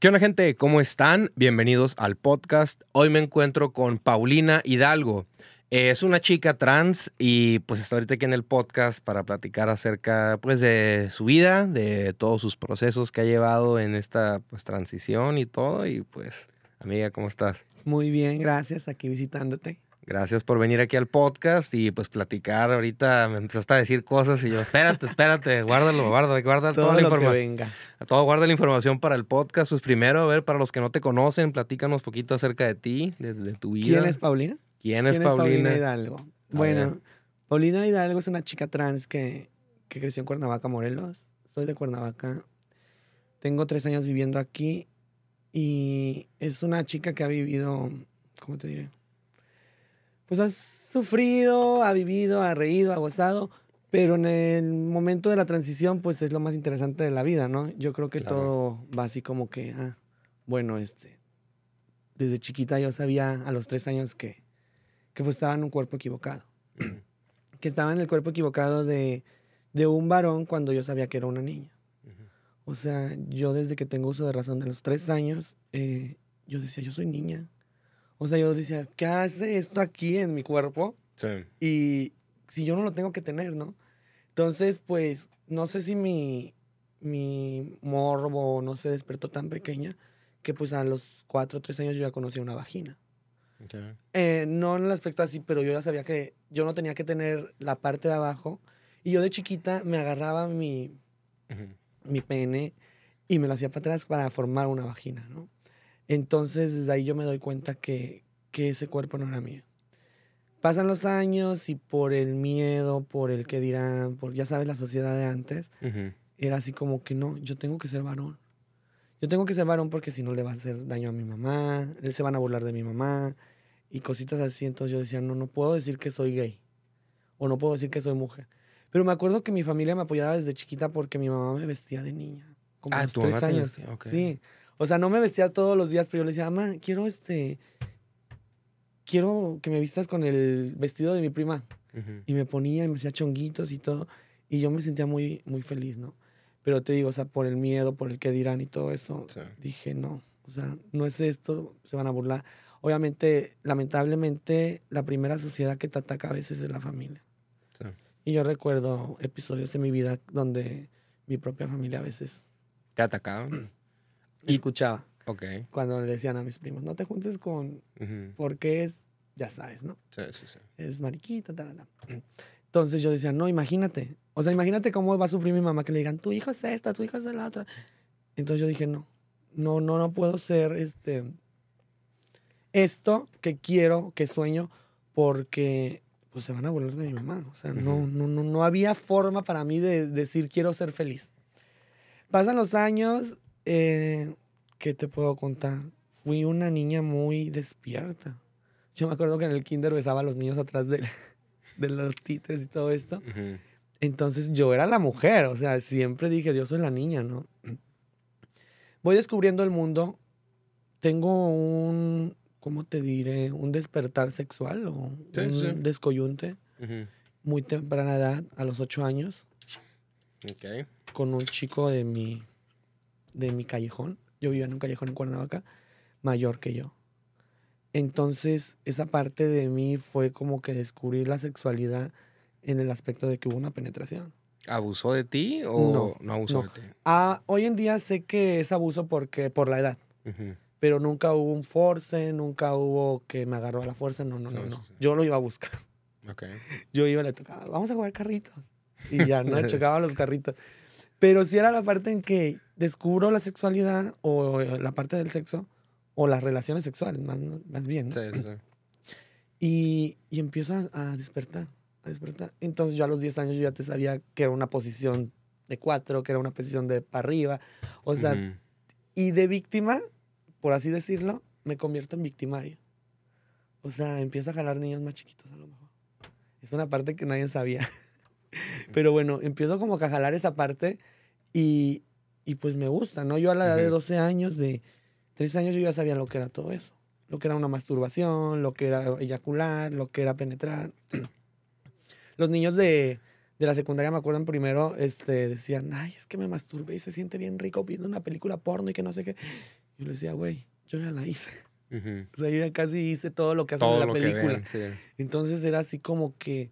¿Qué onda gente? ¿Cómo están? Bienvenidos al podcast. Hoy me encuentro con Paulina Hidalgo. Es una chica trans y pues está ahorita aquí en el podcast para platicar acerca pues de su vida, de todos sus procesos que ha llevado en esta pues transición y todo. Y pues, amiga, ¿cómo estás? Muy bien, gracias. Aquí visitándote. Gracias por venir aquí al podcast y pues platicar. Ahorita me empezaste a decir cosas y yo, espérate, espérate, guárdalo, guárdalo, guarda toda la información. Todo guarda la información para el podcast. Pues primero, a ver, para los que no te conocen, platícanos poquito acerca de ti, de, tu vida. ¿Quién es Paulina? ¿Quién, es, Paulina? Hidalgo. Bueno, Paulina Hidalgo es una chica trans que, que creció en Cuernavaca, Morelos. Soy de Cuernavaca. Tengo tres años viviendo aquí y es una chica que ha vivido, ¿cómo te diré? pues has sufrido, ha vivido, ha reído, ha gozado, pero en el momento de la transición, pues es lo más interesante de la vida, ¿no? Yo creo que todo va así como que, ah, bueno, este, desde chiquita yo sabía a los tres años que, que pues, estaba en un cuerpo equivocado, que estaba en el cuerpo equivocado de, de un varón cuando yo sabía que era una niña. O sea, yo desde que tengo uso de razón de los tres años, eh, yo decía, yo soy niña. O sea, yo decía, ¿qué hace esto aquí en mi cuerpo? Sí. Y si yo no lo tengo que tener, ¿no? Entonces, pues, no sé si mi, morbo no se despertó tan pequeña que pues a los cuatro o tres años yo ya conocía una vagina. Eh, no en el aspecto así, pero yo ya sabía que yo no tenía que tener la parte de abajo. Y yo de chiquita me agarraba mi, mi pene y me lo hacía para atrás para formar una vagina, ¿no? Entonces, desde ahí yo me doy cuenta que, ese cuerpo no era mío. Pasan los años y por el miedo, por el que dirán, por ya sabes la sociedad de antes, era así como que no, yo tengo que ser varón. Yo tengo que ser varón porque si no le va a hacer daño a mi mamá, él se van a burlar de mi mamá y cositas así. Entonces yo decía, no, no puedo decir que soy gay o no puedo decir que soy mujer. Pero me acuerdo que mi familia me apoyaba desde chiquita porque mi mamá me vestía de niña. Como a ah, los tres años. Sí. O sea, no me vestía todos los días, pero yo le decía, mamá, quiero este. Quiero que me vistas con el vestido de mi prima. Y me ponía y me hacía chonguitos y todo. Y yo me sentía muy, muy feliz, ¿no? Pero te digo, o sea, por el miedo, por el que dirán y todo eso, dije, no, o sea, no es esto, se van a burlar. Obviamente, lamentablemente, la primera sociedad que te ataca a veces es la familia. Y yo recuerdo episodios de mi vida donde mi propia familia a veces... ¿Te atacaban? y escuchaba. Ok. Cuando le decían a mis primos, no te juntes con, porque es, ya sabes, ¿no? Sí, sí, sí. Es mariquita, tal, Entonces yo decía, no, imagínate. O sea, imagínate cómo va a sufrir mi mamá que le digan, tu hijo es esta, tu hijo es la otra. Entonces yo dije, no, no, no, no puedo ser este, esto que quiero, que sueño, porque pues se van a volver de mi mamá. O sea, no, no, no, no había forma para mí de decir quiero ser feliz. Pasan los años, eh, ¿Qué te puedo contar? Fui una niña muy despierta. Yo me acuerdo que en el kinder besaba a los niños atrás de, de los tites y todo esto. Entonces yo era la mujer, o sea, siempre dije, yo soy la niña, ¿no? Voy descubriendo el mundo. Tengo un, ¿cómo te diré? Un despertar sexual o un descoyunte. Muy temprana edad, a los ocho años. Okay. Con un chico de mi de mi callejón. Yo vivía en un callejón en Cuernavaca, mayor que yo. Entonces, esa parte de mí fue como que descubrir la sexualidad en el aspecto de que hubo una penetración. ¿Abusó de ti o no, abusó de ti? Ah, hoy en día sé que es abuso porque por la edad. Pero nunca hubo un force, nunca hubo que me agarró a la fuerza. No, no, no, no. Yo lo iba a buscar. Okay. Yo iba a le tocaba, vamos a jugar carritos. Y ya, ¿no? Chocaba los carritos. Pero sí era la parte en que descubro la sexualidad o eh, la parte del sexo o las relaciones sexuales, más, más bien. Sí, sí. Y, y empiezo a, despertar, a despertar. Entonces yo a los 10 años ya te sabía que era una posición de cuatro, que era una posición de para arriba. O sea, y de víctima, por así decirlo, me convierto en victimario. O sea, empiezo a jalar niños más chiquitos a lo mejor. Es una parte que nadie sabía. Pero bueno, empiezo como a jalar esa parte y, y pues me gusta, ¿no? Yo a la edad de 12 años, de 3 años, yo ya sabía lo que era todo eso. Lo que era una masturbación, lo que era eyacular, lo que era penetrar. Los niños de, de la secundaria, me acuerdan primero, este, decían, ay, es que me masturbé y se siente bien rico viendo una película porno y que no sé qué. Yo les decía, güey, yo ya la hice. O sea, yo ya casi hice todo lo que hacen la película. Entonces era así como que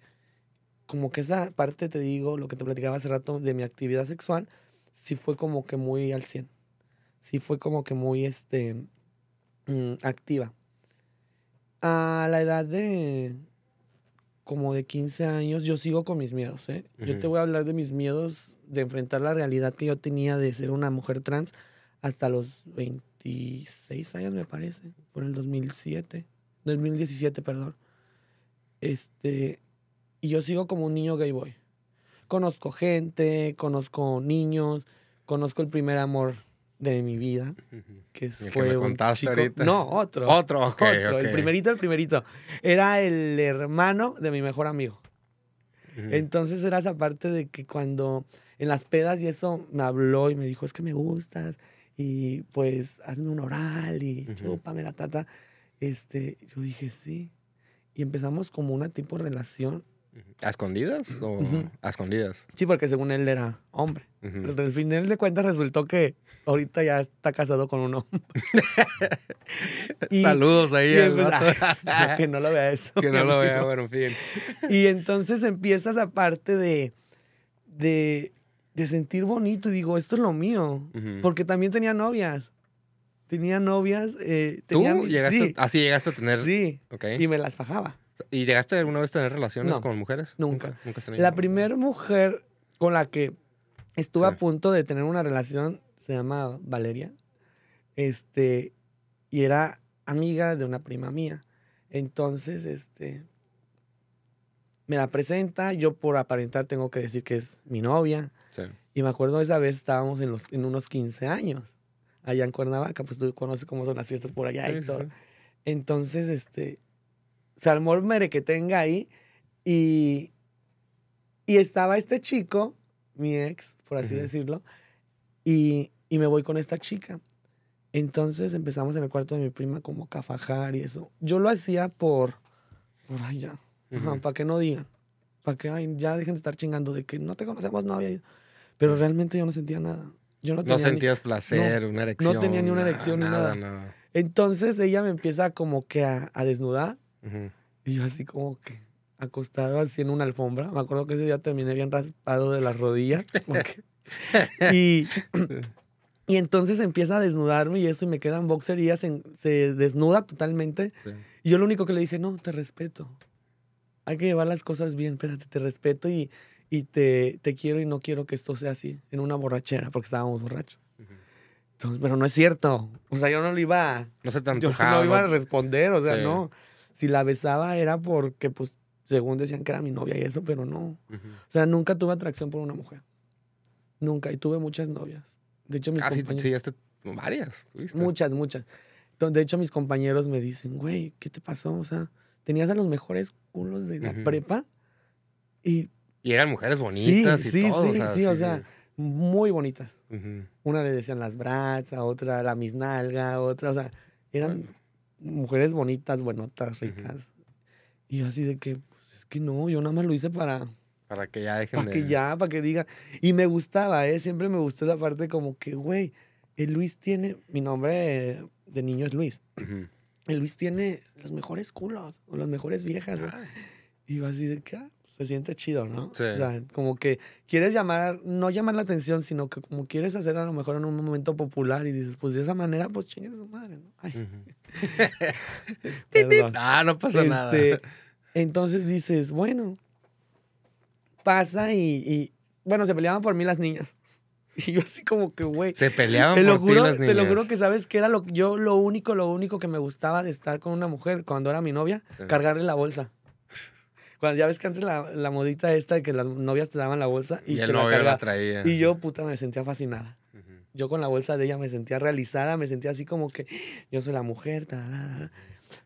como que esa parte, te digo, lo que te platicaba hace rato de mi actividad sexual, sí fue como que muy al 100. Sí fue como que muy, este, mm, activa. A la edad de como de 15 años, yo sigo con mis miedos, ¿eh? Yo te voy a hablar de mis miedos de enfrentar la realidad que yo tenía de ser una mujer trans hasta los 26 años, me parece. Fue en el 2007. 2017, perdón. Este, y yo sigo como un niño gay boy. Conozco gente, conozco niños, conozco el primer amor de mi vida, que fue que me ahorita. No, otro. Otro, otro. El primerito, el primerito. Era el hermano de mi mejor amigo. Entonces era esa parte de que cuando en las pedas y eso me habló y me dijo, es que me gustas y pues hazme un oral y chupame la tata. Este, yo dije, sí. Y empezamos como una tipo relación ¿A escondidas o a escondidas? Sí, porque según él era hombre. Pero al final de cuentas resultó que ahorita ya está casado con un hombre. Saludos ahí. Pues, que no lo vea eso. Que no lo vea, bueno, en fin. Y entonces empiezas aparte de, de, de sentir bonito y digo, esto es lo mío. Porque también tenía novias. Tenía novias. Eh, ¿Tú sí. así ah, llegaste a tener? Sí. Y me las fajaba. ¿Y llegaste alguna vez a tener relaciones con mujeres? Nunca. Nunca, La primera mujer con la que estuve a punto de tener una relación se llama Valeria. Este, y era amiga de una prima mía. Entonces, este, me la presenta. Yo, por aparentar, tengo que decir que es mi novia. Sí. Y me acuerdo esa vez estábamos en, los, en unos 15 años, allá en Cuernavaca. Pues tú conoces cómo son las fiestas por allá Entonces, este, salmón mere que tenga ahí. Y, y estaba este chico, mi ex, por así decirlo, y, y me voy con esta chica. Entonces empezamos en el cuarto de mi prima como a cafajar y eso. Yo lo hacía por, por ay, ya, para que no digan, para que ay, ya dejen de estar chingando de que no te conocemos, no había ido. Pero realmente yo no sentía nada. Yo no, sentías placer, una erección. No tenía ni una erección ni nada. Entonces ella me empieza como que a, a desnudar y yo así como que acostado así en una alfombra. Me acuerdo que ese día terminé bien raspado de las rodillas. y, y entonces empieza a desnudarme y eso, y me quedan boxerías, se, se desnuda totalmente. Y yo lo único que le dije, no, te respeto. Hay que llevar las cosas bien, espérate, te respeto y, y te, te quiero y no quiero que esto sea así, en una borrachera, porque estábamos borrachos. Entonces, pero no es cierto. O sea, yo no lo iba. No sé te Yo no iba a responder, o sea, no si la besaba era porque, pues, según decían que era mi novia y eso, pero no. O sea, nunca tuve atracción por una mujer. Nunca. Y tuve muchas novias. De hecho, mis ah, compañeros... sí, sí, varias. ¿viste? Muchas, muchas. de hecho, mis compañeros me dicen, güey, ¿qué te pasó? O sea, tenías a los mejores culos de la prepa y... Y eran mujeres bonitas y todo. Sí, sea, sí, sí, o sea, muy bonitas. Una le decían las brats, a otra la misnalga otra, o sea, eran mujeres bonitas, buenotas, ricas. Y yo así de que, pues es que no, yo nada más lo hice para... Para que ya dejen Para que ya, para que diga Y me gustaba, ¿eh? Siempre me gustó esa parte como que, güey, el Luis tiene... Mi nombre de niño es Luis. El Luis tiene los mejores culos, o las mejores viejas. Ah. Y yo así de que, ah, se siente chido, ¿no? O sea, como que quieres llamar, no llamar la atención, sino que como quieres hacer a lo mejor en un momento popular y dices, pues de esa manera, pues chingue su madre, ¿no? Ay. ah, no pasa nada. Este, entonces dices, bueno, pasa y, bueno, se peleaban por mí las niñas. Y yo así como que, güey. Se peleaban por lo las niñas. Te lo juro que sabes que era lo, yo lo único, lo único que me gustaba de estar con una mujer cuando era mi novia, cargarle la bolsa ya ves que antes la, modita esta de que las novias te daban la bolsa y, el novio la, traía. Y yo, puta, me sentía fascinada. Yo con la bolsa de ella me sentía realizada, me sentía así como que yo soy la mujer,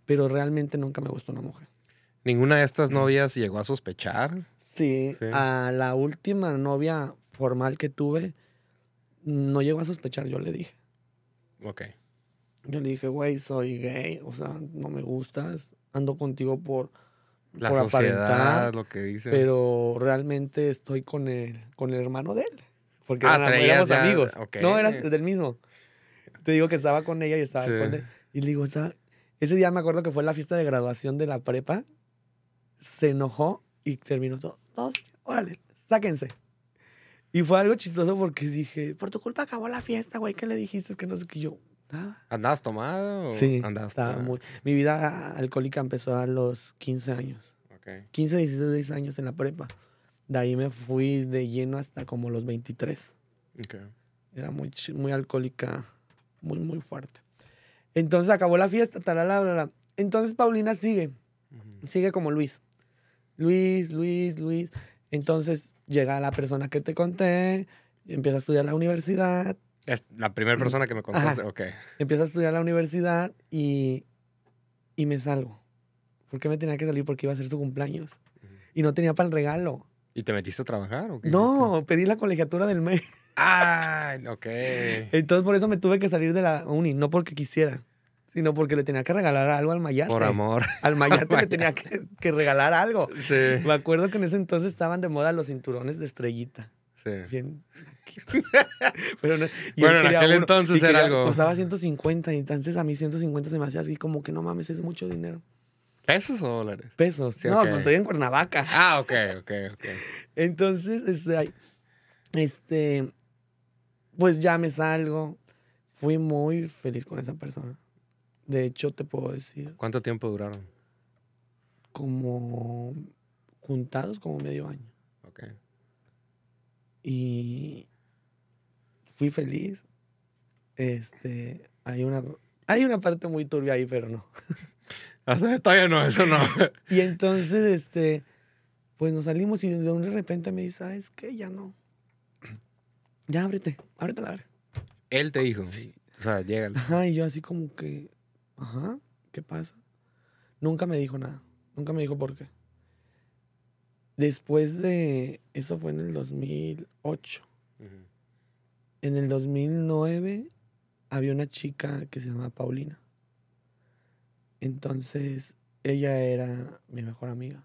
pero realmente nunca me gustó una mujer. ¿Ninguna de estas novias llegó a sospechar? Sí, sí, a la última novia formal que tuve, no llegó a sospechar, yo le dije. Ok. Yo le dije, güey, soy gay, o sea, no me gustas, ando contigo por la sociedad, lo que dice. Pero realmente estoy con el, con el hermano de él. Porque ah, eran, amigos. No, era del mismo. Te digo que estaba con ella y estaba con él. Y le digo, sea ese día me acuerdo que fue la fiesta de graduación de la prepa. Se enojó y terminó todo. órale, sáquense. Y fue algo chistoso porque dije, por tu culpa acabó la fiesta, güey, ¿qué le dijiste? Es que no sé qué yo. ¿Andabas tomado? sí. Andabas Mi vida alcohólica empezó a los 15 años. Okay. 15, 16 años en la prepa. De ahí me fui de lleno hasta como los 23. Era muy, muy alcohólica, muy, muy fuerte. Entonces acabó la fiesta, tal la Entonces Paulina sigue, sigue como Luis. Luis, Luis, Luis. Entonces llega la persona que te conté, empieza a estudiar la universidad, es la primera persona que me contaste, ok. Empiezo a estudiar en la universidad y, y me salgo. ¿Por qué me tenía que salir? Porque iba a ser su cumpleaños. Y no tenía para el regalo. ¿Y te metiste a trabajar o No, pedí la colegiatura del mes. Ah, ok. Entonces por eso me tuve que salir de la uni, no porque quisiera, sino porque le tenía que regalar algo al Mayate. Por amor. Al Mayate le tenía que, que, regalar algo. Sí. Me acuerdo que en ese entonces estaban de moda los cinturones de estrellita. Sí. Bien, Pero bueno, en aquel entonces era algo. Costaba 150, y entonces a mí 150 se me hacía así como que no mames, es mucho dinero. ¿Pesos o dólares? Pesos. tío. no, pues estoy en Cuernavaca. Ah, ok, ok, ok. Entonces, este, este, pues ya me salgo. Fui muy feliz con esa persona. De hecho, te puedo decir. ¿Cuánto tiempo duraron? Como juntados, como medio año. Ok. Y fui feliz. Este, hay una, hay una parte muy turbia ahí, pero no. Todavía no, eso no. y entonces, este, pues nos salimos y de repente me dice, es que Ya no. Ya ábrete, ábrete la Él te dijo. Sí. O sea, llégale. Ajá, y yo así como que, ajá, ¿qué pasa? Nunca me dijo nada. Nunca me dijo por qué. Después de, eso fue en el 2008. Ajá. En el 2009 había una chica que se llamaba Paulina. Entonces, ella era mi mejor amiga,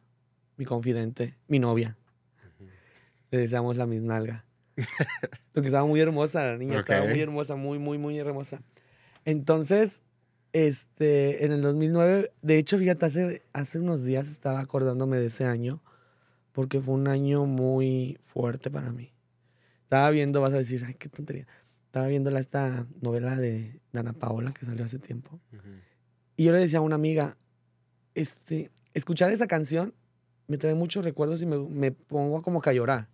mi confidente, mi novia. Le deseamos la misnalga. Porque estaba muy hermosa la niña, estaba muy hermosa, muy, muy, muy hermosa. Entonces, este, en el 2009, de hecho, fíjate, hace, hace unos días estaba acordándome de ese año, porque fue un año muy fuerte para mí. Estaba viendo, vas a decir, ay, qué tontería. Estaba viendo esta novela de Dana Paola que salió hace tiempo. Y yo le decía a una amiga, este, escuchar esa canción me trae muchos recuerdos y me, me pongo como que a llorar.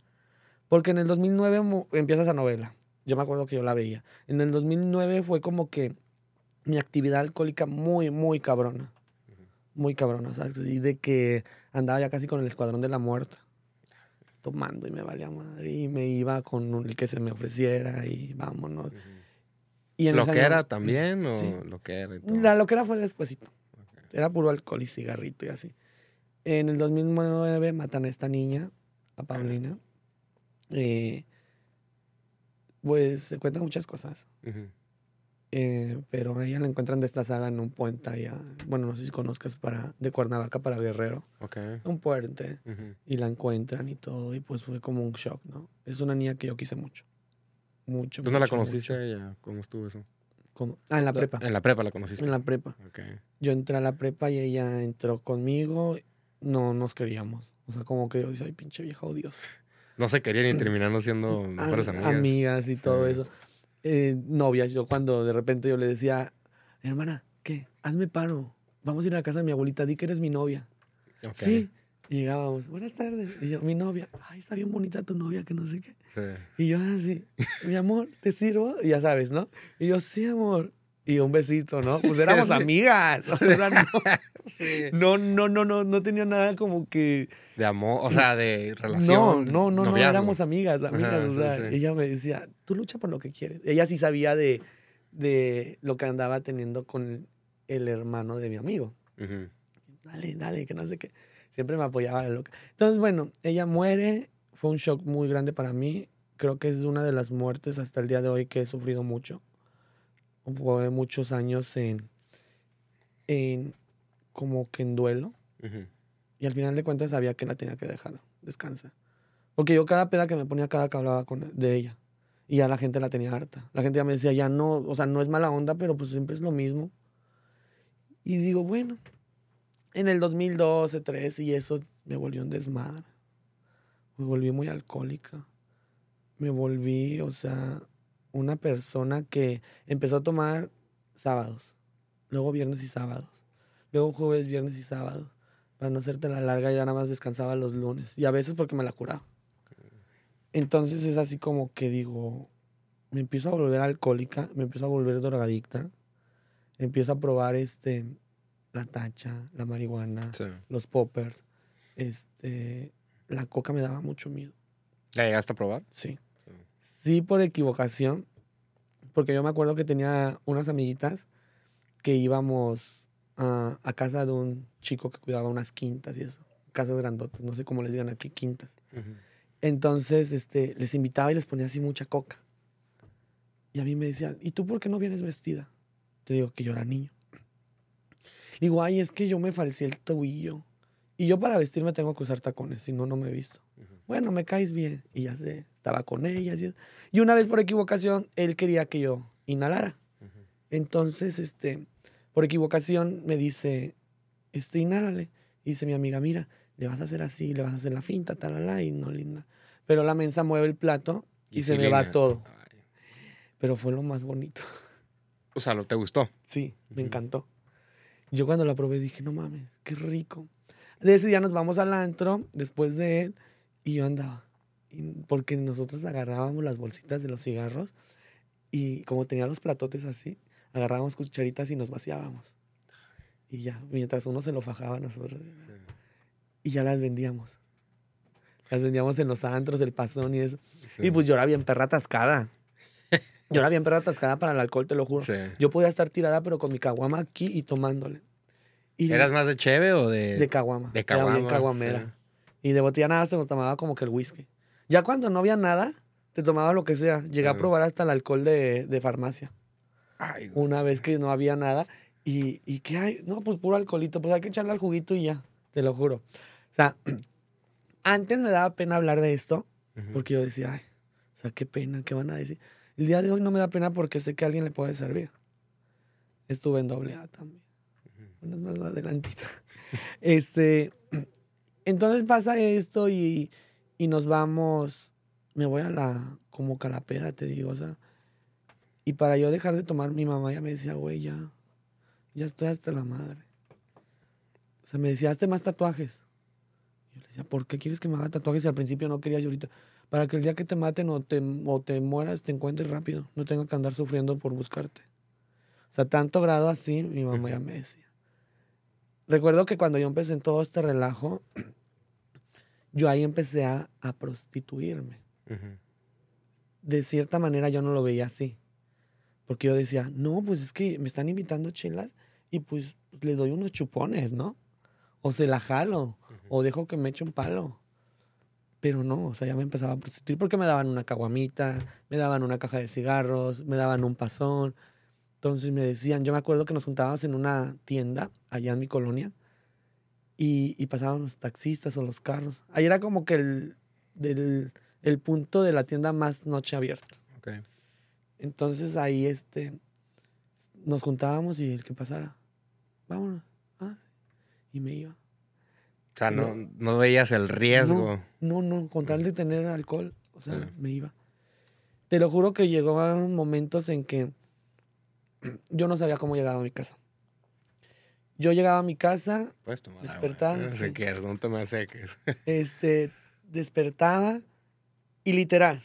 Porque en el 2009 empieza esa novela. Yo me acuerdo que yo la veía. En el 2009 fue como que mi actividad alcohólica muy, muy cabrona. Muy cabrona, ¿sabes? Y de que andaba ya casi con el escuadrón de la muerte tomando y me valía madre y me iba con el que se me ofreciera y vámonos. y en ¿Lo que era también o lo que era? Y todo? La era fue despuesito. Era puro alcohol y cigarrito y así. En el 2009 matan a esta niña, a Paulina. Eh, pues se cuentan muchas cosas. Eh, pero ella la encuentran destazada en un puente allá. Bueno, no sé si conozcas para, de Cuernavaca para Guerrero. Un puente. Y la encuentran y todo. Y pues fue como un shock, ¿no? Es una niña que yo quise mucho. Mucho. ¿Dónde la conociste ella? ¿Cómo estuvo eso? Ah, en la, prepa. En la prepa la conociste. En la prepa. Okay. Yo entré a la prepa y ella entró conmigo. No nos queríamos. O sea, como que yo dije, ay, pinche vieja odiosa. No se querían y mm. terminaron siendo mejores amigas. Amigas y todo eso eh, novias, yo cuando de repente yo le decía, hermana, ¿qué? Hazme paro. Vamos a ir a la casa de mi abuelita, di que eres mi novia. Sí. Y llegábamos, buenas tardes. Y yo, mi novia, ay, está bien bonita tu novia, que no sé qué. Y yo así, ah, mi amor, ¿te sirvo? ya sabes, ¿no? Y yo, sí, amor. Y un besito, ¿no? Pues éramos amigas. O no. No, no, no, no, no tenía nada como que. De amor, o sea, de relación. No, no, no, no éramos amigas, amigas. ella me decía, tú lucha por lo que quieres. Ella sí sabía de, lo que andaba teniendo con el hermano de mi amigo. Dale, dale, que no sé qué. Siempre me apoyaba la Entonces, bueno, ella muere. Fue un shock muy grande para mí. Creo que es una de las muertes hasta el día de hoy que he sufrido mucho. Fue muchos años en, en como que en duelo. Y al final de cuentas sabía que la tenía que dejar, descansa. Porque yo cada peda que me ponía, cada que hablaba con, de ella. Y ya la gente la tenía harta. La gente ya me decía, ya no, o sea, no es mala onda, pero pues siempre es lo mismo. Y digo, bueno, en el 2012, 13 y eso me volvió un desmadre. Me volví muy alcohólica. Me volví, o sea, una persona que empezó a tomar sábados, luego viernes y sábados luego jueves, viernes y sábado. Para no hacerte la larga, ya nada más descansaba los lunes. Y a veces porque me la curaba. Entonces es así como que digo, me empiezo a volver alcohólica, me empiezo a volver drogadicta, empiezo a probar este, la tacha, la marihuana, los poppers, este, la coca me daba mucho miedo. ¿La llegaste a probar? sí. Sí, por equivocación, porque yo me acuerdo que tenía unas amiguitas que íbamos a, casa de un chico que cuidaba unas quintas y eso, casas grandotas, no sé cómo les digan aquí, quintas. Entonces, este, les invitaba y les ponía así mucha coca. Y a mí me decían, ¿y tú por qué no vienes vestida? Te digo que yo era niño. Digo, ay, es que yo me falsé el tobillo. Y yo para vestirme tengo que usar tacones, si no, no me he visto. Bueno, me caes bien. Y ya sé, estaba con ella. y una vez por equivocación, él quería que yo inhalara. Entonces, este, por equivocación me dice, este, inhálale. Y dice mi amiga, mira, le vas a hacer así, le vas a hacer la finta, talala, y no linda. Pero la mensa mueve el plato y, se me va todo. Pero fue lo más bonito. O sea, ¿lo te gustó? Sí, me encantó. Yo cuando la probé dije, no mames, qué rico. De ese día nos vamos al antro, después de él, y yo andaba. Porque nosotros agarrábamos las bolsitas de los cigarros y como tenía los platotes así, agarrábamos cucharitas y nos vaciábamos. Y ya, mientras uno se lo fajaba a nosotros. Y ya las vendíamos. Las vendíamos en los antros, el pasón y eso. Y pues yo era bien perra atascada. Yo era bien perra atascada para el alcohol, te lo juro. Yo podía estar tirada, pero con mi caguama aquí y tomándole. ¿Eras más de cheve o de...? De caguama. De caguama. caguamera. Y de botella nada se me tomaba como que el whisky. Ya cuando no había nada, te tomaba lo que sea. Llegué a probar hasta el alcohol de farmacia una vez que no había nada. Y, y que hay, no, pues puro alcoholito, pues hay que echarle al juguito y ya, te lo juro. O sea, antes me daba pena hablar de esto, porque yo decía, ay, o sea, qué pena, qué van a decir. El día de hoy no me da pena porque sé que a alguien le puede servir. Estuve en doble A también. una más, este, entonces pasa esto y, y nos vamos, me voy a la, como calapeda, te digo, o sea, y para yo dejar de tomar, mi mamá ya me decía, güey, ya, ya estoy hasta la madre. O sea, me decía, hazte más tatuajes. Yo le decía, ¿por qué quieres que me haga tatuajes? Y al principio no quería y ahorita. Para que el día que te maten o te, te mueras, te encuentres rápido. No tenga que andar sufriendo por buscarte. O sea, tanto grado así, mi mamá ya me decía. Recuerdo que cuando yo empecé en todo este relajo, yo ahí empecé a, prostituirme. De cierta manera yo no lo veía así. Porque yo decía, no, pues es que me están invitando chelas y pues le doy unos chupones, ¿no? O se la jalo, o dejo que me eche un palo. Pero no, o sea, ya me empezaba a prostituir porque me daban una caguamita, me daban una caja de cigarros, me daban un pasón. Entonces me decían, yo me acuerdo que nos juntábamos en una tienda allá en mi colonia y, pasaban los taxistas o los carros. Ahí era como que el, del, el punto de la tienda más noche abierta. Okay. Entonces ahí este, nos juntábamos y el que pasara, vámonos. Ah, y me iba. O sea, no, veías el riesgo. No, no, con tal de tener alcohol, o sea, ah. me iba. Te lo juro que llegaron momentos en que yo no sabía cómo llegaba a mi casa. Yo llegaba a mi casa, despertada despertaba. no te me seques. Este, despertaba y literal,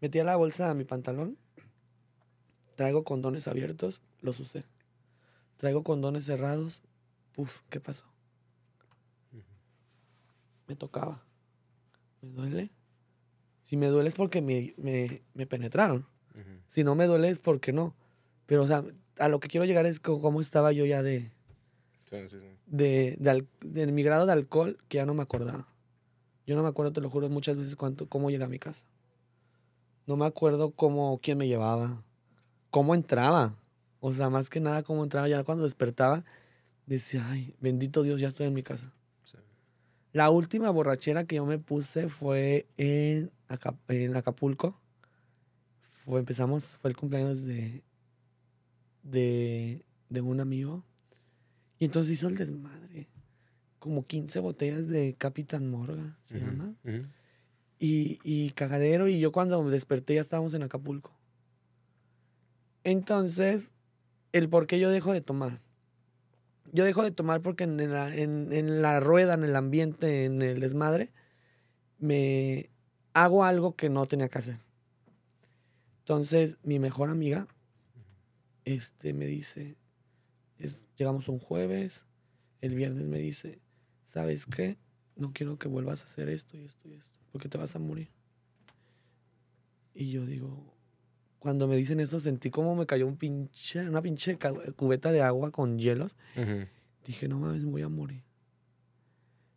metía la bolsa a mi pantalón Traigo condones abiertos, los usé. Traigo condones cerrados, puf, ¿qué pasó? Me tocaba. ¿Me duele? Si me duele es porque me, penetraron. Si no me duele es porque no. Pero, o sea, a lo que quiero llegar es cómo estaba yo ya de... Sí, sí, sí. De, mi grado de alcohol que ya no me acordaba. Yo no me acuerdo, te lo juro, muchas veces cuánto, cómo llegué a mi casa. No me acuerdo cómo, quién me llevaba cómo entraba. O sea, más que nada cómo entraba. Ya cuando despertaba, decía, ay, bendito Dios, ya estoy en mi casa. La última borrachera que yo me puse fue en, Acapulco. Fue, empezamos, fue el cumpleaños de, de, un amigo. Y entonces hizo el desmadre. Como 15 botellas de Capitán Morga, se llama. y, y cagadero. Y yo cuando desperté ya estábamos en Acapulco. Entonces, el por qué yo dejo de tomar. Yo dejo de tomar porque en la, rueda, en el ambiente, en el desmadre, me hago algo que no tenía que hacer. Entonces, mi mejor amiga este, me dice, llegamos un jueves, el viernes me dice, ¿sabes qué? No quiero que vuelvas a hacer esto y esto y esto, porque te vas a morir. Y yo digo, cuando me dicen eso, sentí como me cayó una pinche cubeta de agua con hielos. Dije, no mames, voy a morir.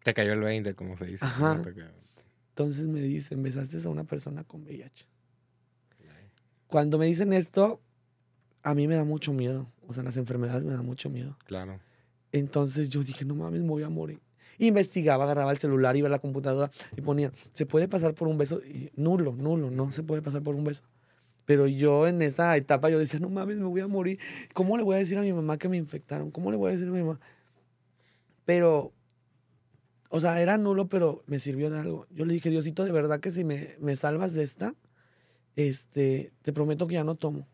Te cayó el 20, como se dice. Entonces me dicen, besaste a una persona con VIH. Cuando me dicen esto, a mí me da mucho miedo. O sea, las enfermedades me dan mucho miedo. Claro. Entonces yo dije, no mames, me voy a morir. Investigaba, agarraba el celular, iba a la computadora y ponía, ¿se puede pasar por un beso? nulo, nulo, no se puede pasar por un beso. Pero yo en esa etapa yo decía, no mames, me voy a morir. ¿Cómo le voy a decir a mi mamá que me infectaron? ¿Cómo le voy a decir a mi mamá? Pero, o sea, era nulo, pero me sirvió de algo. Yo le dije, Diosito, de verdad que si me, salvas de esta, este, te prometo que ya no tomo.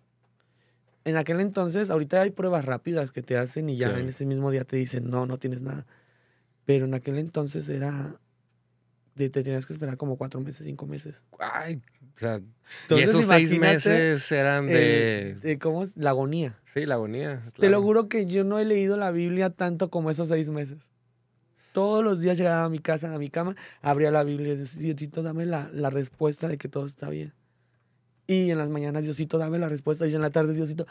En aquel entonces, ahorita hay pruebas rápidas que te hacen y ya en ese mismo día te dicen, no, no tienes nada. Pero en aquel entonces era, te tenías que esperar como cuatro meses, cinco meses. Ay, y esos seis meses eran de... Eh, ¿Cómo La agonía. Sí, la agonía. Te lo juro que yo no he leído la Biblia tanto como esos seis meses. Todos los días llegaba a mi casa, a mi cama, abría la Biblia y decía, Diosito, dame la, respuesta de que todo está bien. Y en las mañanas, Diosito, dame la respuesta. Y en la tarde, Diosito.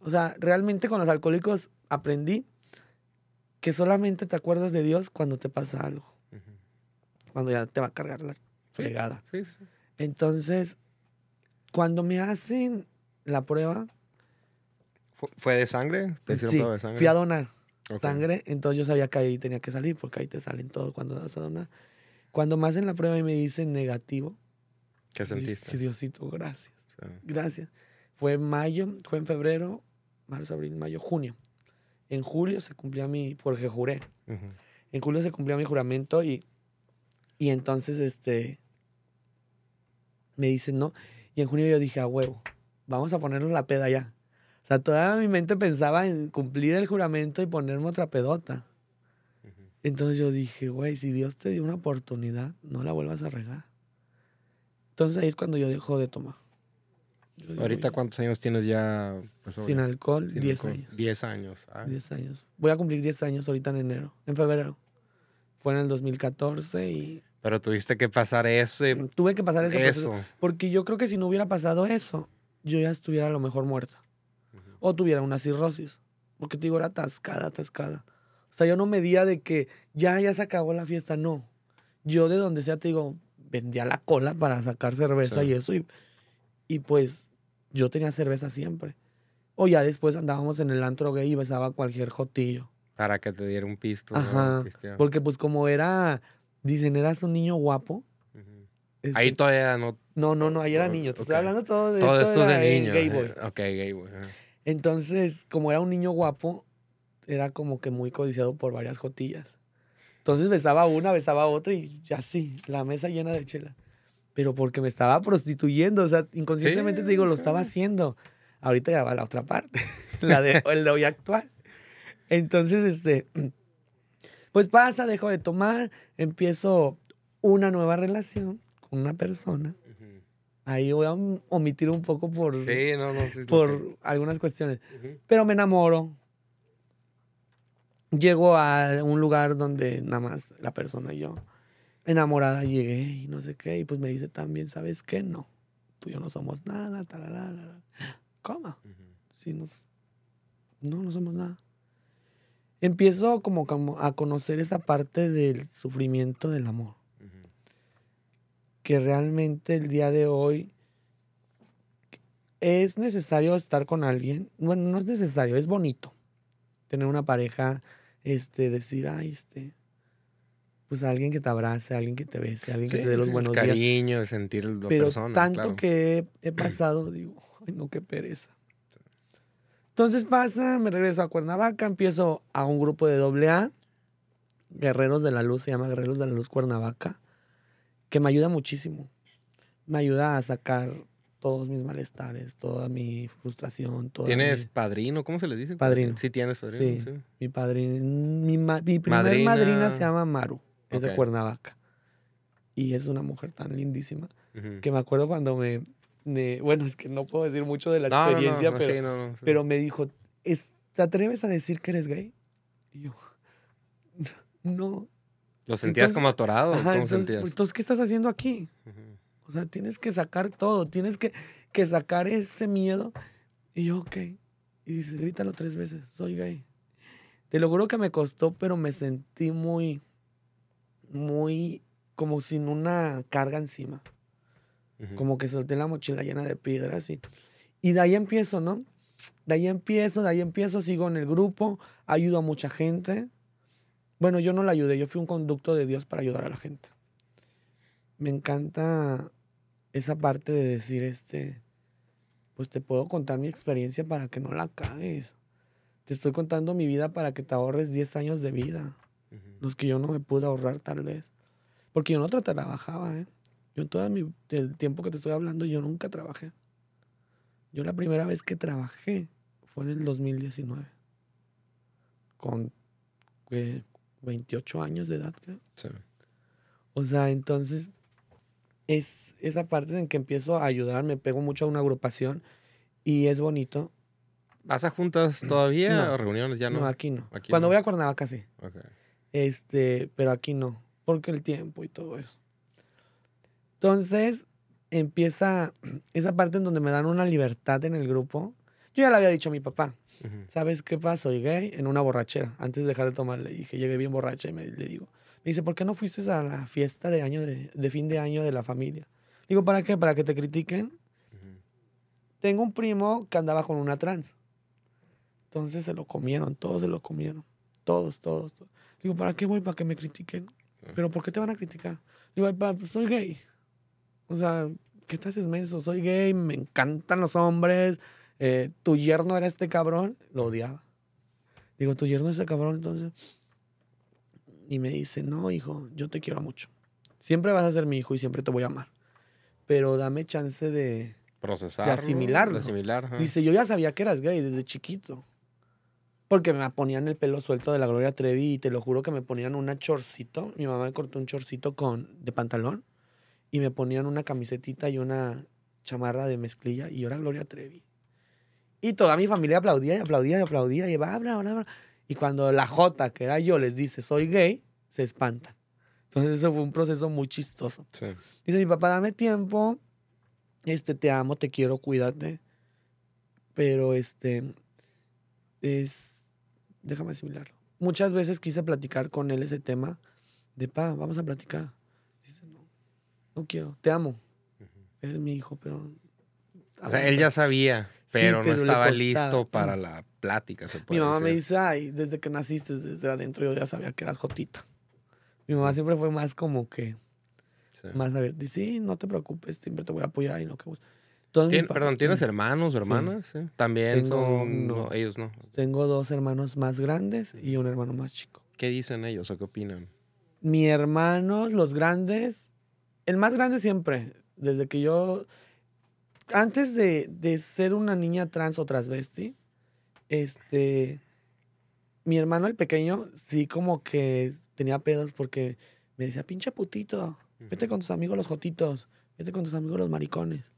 O sea, realmente con los alcohólicos aprendí que solamente te acuerdas de Dios cuando te pasa algo. Cuando ya te va a cargar la fregada. sí. Entonces, cuando me hacen la prueba. ¿Fue, de sangre? Fui a donar sangre, entonces yo sabía que ahí tenía que salir, porque ahí te salen todo cuando vas a donar. Cuando me hacen la prueba y me dicen negativo. ¿Qué sentiste? Diosito, gracias. Gracias. Fue en mayo, fue en febrero, marzo, abril, mayo, junio. En julio se cumplía mi, porque juré. En julio se cumplía mi juramento y, y entonces, este, me dicen no. Y en junio yo dije, a huevo, vamos a ponernos la peda ya. O sea, toda mi mente pensaba en cumplir el juramento y ponerme otra pedota. Entonces yo dije, güey, si Dios te dio una oportunidad, no la vuelvas a regar. Entonces ahí es cuando yo dejo de tomar. Ahorita, ¿cuántos años tienes ya? Pues, sin alcohol, 10 años. 10 años. 10 ah. años. Voy a cumplir 10 años ahorita en enero, en febrero. Fue en el 2014 y pero tuviste que pasar ese. Tuve que pasar eso. porque yo creo que si no hubiera pasado eso, yo ya estuviera a lo mejor muerta. O tuviera una cirrosis. Porque te digo, era atascada, atascada. O sea, yo no me medía de que ya, ya se acabó la fiesta, no. Yo de donde sea te digo, vendía la cola para sacar cerveza y eso. Y, y pues yo tenía cerveza siempre. O ya después andábamos en el antro gay y besaba cualquier jotillo. Para que te diera un pisto. Ajá. Porque pues como era dicen, eras un niño guapo. ahí todavía no. No, no, no, ahí era niño. estoy hablando todo de. Todo esto, de niño. Gay boy. Ok, gay boy. Entonces, como era un niño guapo, era como que muy codiciado por varias cotillas. Entonces besaba una, besaba otra y ya sí, la mesa llena de chela. Pero porque me estaba prostituyendo, o sea, inconscientemente te digo, lo estaba haciendo. Ahorita ya va la otra parte, la de el de hoy actual. Entonces, este, pues pasa, dejo de tomar, empiezo una nueva relación con una persona. Ahí voy a omitir un poco por, por algunas cuestiones. Pero me enamoro. Llego a un lugar donde nada más la persona y yo, enamorada, llegué y no sé qué. Y pues me dice también, ¿sabes qué? No, tú y yo no somos nada, tararara. ¿Cómo? Si nos... No, no somos nada empiezo como, a conocer esa parte del sufrimiento del amor. Que realmente el día de hoy es necesario estar con alguien. Bueno, no es necesario, es bonito tener una pareja, este, decir, ay, este, pues alguien que te abrace, alguien que te bese, alguien que te dé los buenos el cariño, días. Cariño, sentir la Pero persona, Tanto que he pasado, digo, ay, no, qué pereza. Entonces pasa, me regreso a Cuernavaca, empiezo a un grupo de doble Guerreros de la Luz, se llama Guerreros de la Luz Cuernavaca, que me ayuda muchísimo. Me ayuda a sacar todos mis malestares, toda mi frustración. Toda ¿Tienes padrino? ¿Cómo se le dice? Padrino. Sí, tienes padrino. Sí, Mi padrino. Mi, primer madrina. se llama Maru, es de Cuernavaca. Y es una mujer tan lindísima que me acuerdo cuando me, bueno, es que no puedo decir mucho de la experiencia, pero, pero me dijo, ¿te atreves a decir que eres gay? Y yo, no. ¿Lo sentías como atorado? ¿Cómo entonces, sentías? entonces, ¿qué estás haciendo aquí? O sea, tienes que sacar todo, tienes que, que sacar ese miedo. Y yo, ok. Y dice, grítalo tres veces, soy gay. Te lo juro que me costó, pero me sentí muy, muy, como sin una carga encima. Como que solté la mochila llena de piedras y, y de ahí empiezo, ¿no? De ahí empiezo, de ahí empiezo, sigo en el grupo, ayudo a mucha gente. Bueno, yo no la ayudé, yo fui un conducto de Dios para ayudar a la gente. Me encanta esa parte de decir, este, pues te puedo contar mi experiencia para que no la cagues. Te estoy contando mi vida para que te ahorres 10 años de vida. Los que yo no me pude ahorrar tal vez. Porque yo no te trabajaba, ¿eh? Yo en todo el tiempo que te estoy hablando, yo nunca trabajé. Yo la primera vez que trabajé fue en el 2019. Con 28 años de edad, creo. Sí. O sea, entonces es esa parte en que empiezo a ayudar, me pego mucho a una agrupación y es bonito. ¿Vas a juntas mm, todavía o reuniones ya no? No, aquí no. Cuando voy a Cuernavaca sí. Okay. Este, pero aquí no, porque el tiempo y todo eso. Entonces empieza esa parte en donde me dan una libertad en el grupo. Yo ya le había dicho a mi papá, ¿sabes qué pasa? Soy gay en una borrachera. Antes de dejar de tomar, le dije, llegué bien borracha y me, le digo, me dice, ¿por qué no fuiste a la fiesta de, año de, fin de año de la familia? Digo, ¿para qué? ¿Para que te critiquen? Tengo un primo que andaba con una trans. Entonces se lo comieron, todos se lo comieron. Todos, todos. Digo, ¿para qué voy? Para que me critiquen. ¿Pero por qué te van a criticar? Digo, pues, soy gay. O sea, ¿qué te haces menso? Soy gay, me encantan los hombres, eh, tu yerno era este cabrón, lo odiaba. Digo, tu yerno es este cabrón, entonces. Y me dice, no, hijo, yo te quiero mucho. Siempre vas a ser mi hijo y siempre te voy a amar. Pero dame chance de. Procesar. De asimilarlo. Dice, yo ya sabía que eras gay desde chiquito. Porque me ponían el pelo suelto de la Gloria Trevi y te lo juro que me ponían una chorcito. Mi mamá me cortó un chorcito con, de pantalón y me ponían una camisetita y una chamarra de mezclilla y yo era Gloria Trevi. Y toda mi familia aplaudía y aplaudía y aplaudía y va, bla, Y cuando la J, que era yo, les dice soy gay, se espanta. Entonces eso fue un proceso muy chistoso. Dice mi papá, dame tiempo, este, te amo, te quiero, cuídate. Pero este, es, déjame asimilarlo. Muchas veces quise platicar con él ese tema de, pa, vamos a platicar no quiero, te amo. es mi hijo, pero... él ya sabía, pero, no estaba listo para la plática, Mi mamá me dice, desde que naciste, desde adentro yo ya sabía que eras jotita. Mi mamá siempre fue más como que... Más abierta. dice, no te preocupes, siempre te voy a apoyar y no que perdón, ¿tienes hermanos o hermanas? También son ellos no. Tengo dos hermanos más grandes y un hermano más chico. ¿Qué dicen ellos o qué opinan? Mi hermano, los grandes, el más grande siempre, desde que yo, antes de, ser una niña trans o transvesti, este, mi hermano el pequeño sí como que tenía pedos porque me decía, pinche putito, vete con tus amigos los jotitos, vete con tus amigos los maricones.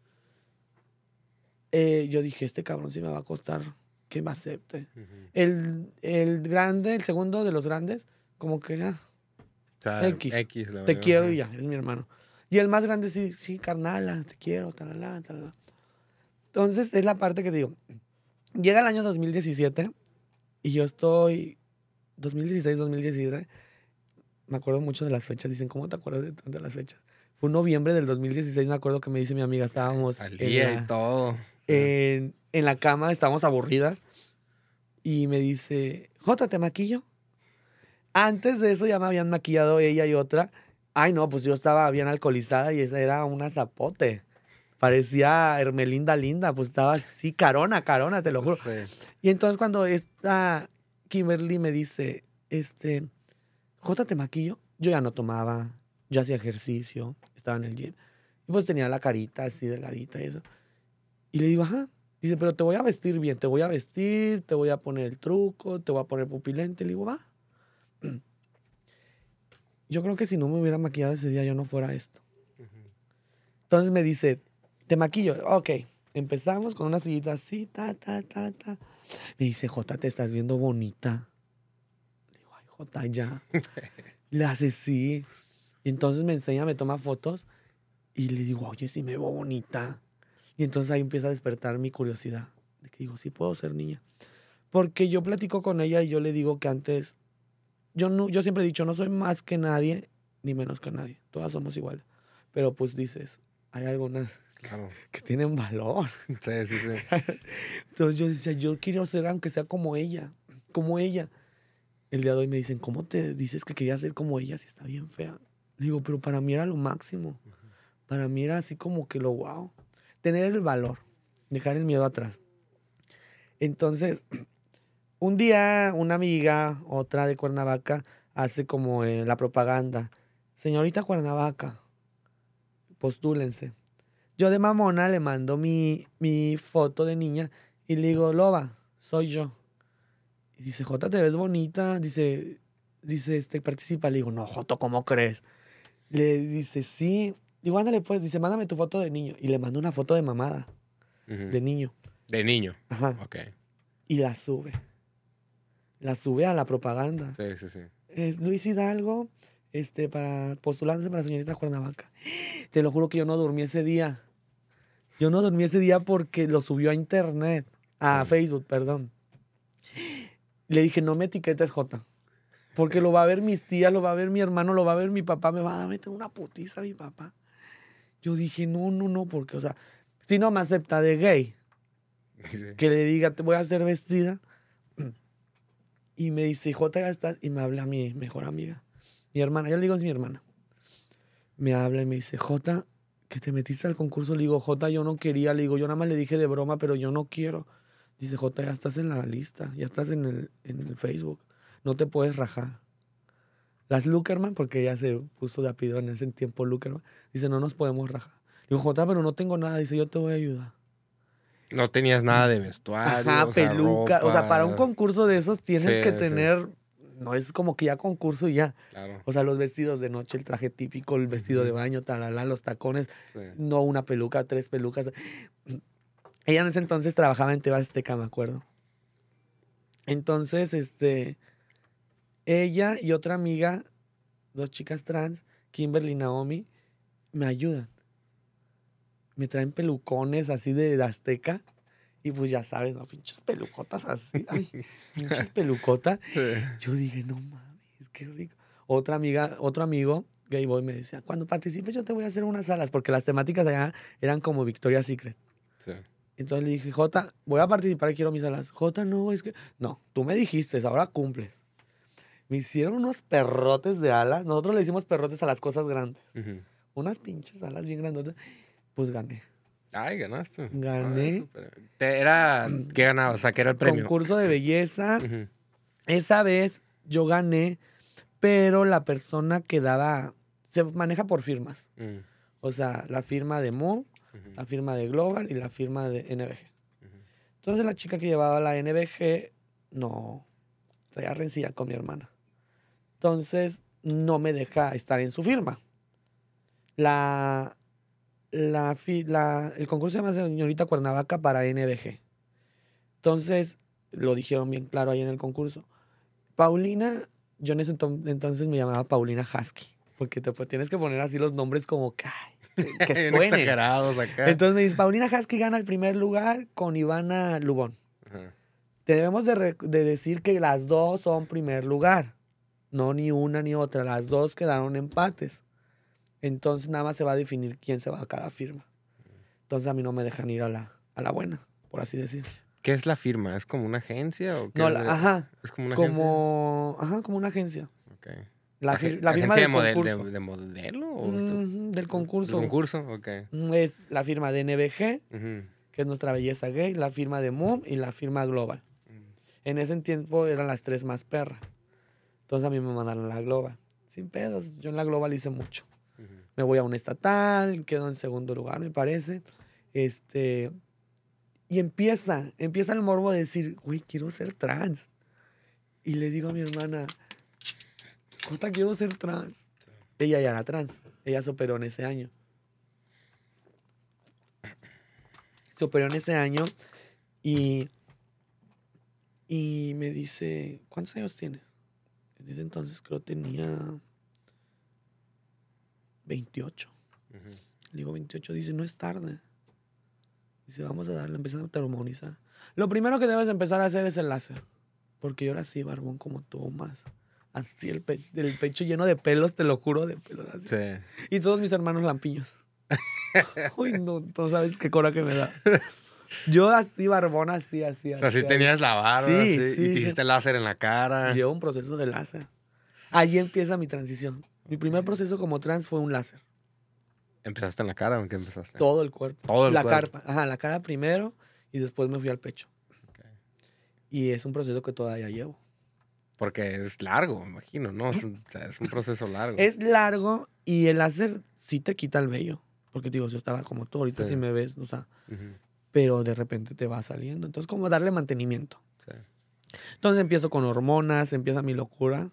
Eh, yo dije, este cabrón sí me va a costar que me acepte. el, grande, el segundo de los grandes, como que, ah, X, te quiero y ya, es mi hermano. Y el más grande sí, sí, carnala, ah, te quiero, talala, talala. Entonces, es la parte que digo. Llega el año 2017 y yo estoy 2016, 2017. Me acuerdo mucho de las fechas. Dicen, ¿cómo te acuerdas de tantas las fechas? Fue noviembre del 2016, me acuerdo que me dice mi amiga, estábamos... Al y todo. En, en, la cama, estábamos aburridas. Y me dice, Jota, ¿te maquillo? Antes de eso ya me habían maquillado ella y otra. Ay, no, pues yo estaba bien alcoholizada y esa era una zapote. Parecía Hermelinda Linda, pues estaba así, carona, carona, te lo juro. Y entonces cuando esta Kimberly me dice, este, Jota, ¿te maquillo? Yo ya no tomaba, yo hacía ejercicio, estaba en el gym. Y pues tenía la carita así delgadita y eso. Y le digo, ajá. Dice, pero te voy a vestir bien, te voy a vestir, te voy a poner el truco, te voy a poner pupilente. Le digo, va yo creo que si no me hubiera maquillado ese día, yo no fuera esto. Entonces me dice, te maquillo. Ok, empezamos con una sillita así, ta, ta, ta, ta. Me dice, Jota, te estás viendo bonita. Le digo, ay, Jota, ya. le hace sí. Y entonces me enseña, me toma fotos y le digo, oye, sí me veo bonita. Y entonces ahí empieza a despertar mi curiosidad. De que digo, sí puedo ser niña. Porque yo platico con ella y yo le digo que antes yo, siempre he dicho, no soy más que nadie, ni menos que nadie. Todas somos iguales. Pero pues dices, hay algunas claro. que tienen valor. Sí, sí, sí. Entonces yo decía, yo quiero ser aunque sea como ella, como ella. El día de hoy me dicen, ¿cómo te dices que querías ser como ella si está bien fea? digo, pero para mí era lo máximo. Para mí era así como que lo wow. Tener el valor, dejar el miedo atrás. Entonces, un día una amiga, otra de Cuernavaca, hace como eh, la propaganda. Señorita Cuernavaca, postúlense. Yo de mamona le mando mi, mi foto de niña y le digo, Loba, soy yo. Y dice, Jota, te ves bonita. Dice, dice, este, participa. Le digo, no, Joto, ¿cómo crees? Le dice, sí. Digo, ándale, pues. Dice, mándame tu foto de niño. Y le mando una foto de mamada, de niño. De niño. Ajá. Ok. Y la sube la sube a la propaganda. Sí, sí, sí. Es Luis Hidalgo este, para, postulándose para señorita Cuernavaca. Te lo juro que yo no dormí ese día. Yo no dormí ese día porque lo subió a internet, a Facebook, perdón. Le dije, no me etiquetes, J. Porque lo va a ver mis tías, lo va a ver mi hermano, lo va a ver mi papá. Me va a meter una putiza mi papá. Yo dije, no, no, no, porque, o sea, si no me acepta de gay, que le diga, te voy a hacer vestida, y me dice, J. estás? y me habla mi mejor amiga, mi hermana. Yo le digo, es mi hermana. Me habla y me dice, J, que te metiste al concurso. Le digo, J, yo no quería. Le digo, yo nada más le dije de broma, pero yo no quiero. Dice, J, ya estás en la lista, ya estás en el, en el Facebook. No te puedes rajar. Las Luckerman, porque ya se puso de apido en ese tiempo Luckerman, dice, no nos podemos rajar. Le digo, J, pero no tengo nada. Dice, yo te voy a ayudar. No tenías nada de vestuario. peluca. O sea, para un concurso de esos tienes que tener. No es como que ya concurso y ya. O sea, los vestidos de noche, el traje típico, el vestido de baño, talala, los tacones. No una peluca, tres pelucas. Ella en ese entonces trabajaba en Tebasteca, me acuerdo. Entonces, este. Ella y otra amiga, dos chicas trans, Kimberly y Naomi, me ayudan me traen pelucones así de, azteca. Y pues ya sabes, ¿no? Pinches pelucotas así. pinches pelucotas. Yo dije, no mames, qué rico. Otra amiga, otro amigo, gay boy, me decía, cuando participes yo te voy a hacer unas alas porque las temáticas allá eran como Victoria's Secret. Entonces le dije, Jota, voy a participar y quiero mis alas. Jota, no, es que. No, tú me dijiste, ahora cumples. Me hicieron unos perrotes de alas. Nosotros le hicimos perrotes a las cosas grandes. Unas pinches alas bien grandotas pues gané. Ay, ganaste. Gané. era, ¿qué ganaba? O sea, ¿qué era el premio? Concurso de belleza. Esa vez yo gané, pero la persona que daba, se maneja por firmas. Mm. O sea, la firma de Mo, la firma de Global y la firma de NBG. Entonces la chica que llevaba la NBG, no, traía rencilla con mi hermana. Entonces no me deja estar en su firma. La la, la, el concurso se llama Señorita Cuernavaca para NBG. Entonces, lo dijeron bien claro ahí en el concurso. Paulina, yo en ese entonces me llamaba Paulina Husky, porque te tienes que poner así los nombres como que, que Entonces me dice, Paulina Husky gana el primer lugar con Ivana Lubón. debemos de, de decir que las dos son primer lugar. No ni una ni otra, las dos quedaron empates. Entonces nada más se va a definir quién se va a cada firma. Entonces a mí no me dejan ir a la, buena, por así decir. ¿Qué es la firma? ¿Es como una agencia No, la, ajá. Es como una como, agencia. Ajá, como una agencia. La, de De, modelo? Mm, del concurso. Del concurso, ok. Mm, es la firma de NBG, que es nuestra belleza gay, la firma de Moom y la firma Global. Mm. En ese tiempo eran las tres más perras. Entonces a mí me mandaron a la Global. Sin pedos, yo en la Global hice mucho me voy a un estatal, quedo en segundo lugar, me parece. Este, y empieza, empieza el morbo a decir, güey, quiero ser trans. Y le digo a mi hermana, Jota, quiero ser trans. Ella ya era trans, ella se operó en ese año. Se operó en ese año y, y me dice, ¿cuántos años tienes? En ese entonces creo tenía 28. Le digo 28, dice, no es tarde. Dice, vamos a darle, empezando a termonizar. Lo primero que debes empezar a hacer es el láser. Porque yo era así, barbón, como tú más. Así el, pecho lleno de pelos, te lo juro, de pelos así. Sí. Y todos mis hermanos lampiños. Uy, no, tú sabes qué cora que me da. Yo así, barbón, así, así. O sea, así, tenías la barba, y te hiciste láser en la cara. Llevo un proceso de láser. Ahí empieza mi transición. Mi primer proceso como trans fue un láser. ¿Empezaste en la cara o en qué empezaste? Todo el cuerpo. Todo la cuerpo. La cara, ajá, la cara primero y después me fui al pecho. Y es un proceso que todavía llevo. Porque es largo, imagino, ¿no? Es un, proceso largo. Es largo y el láser sí te quita el vello. Porque digo, yo estaba como tú, ahorita sí. si me ves, o sea. Pero de repente te va saliendo. Entonces, como darle mantenimiento. Entonces empiezo con hormonas, empieza mi locura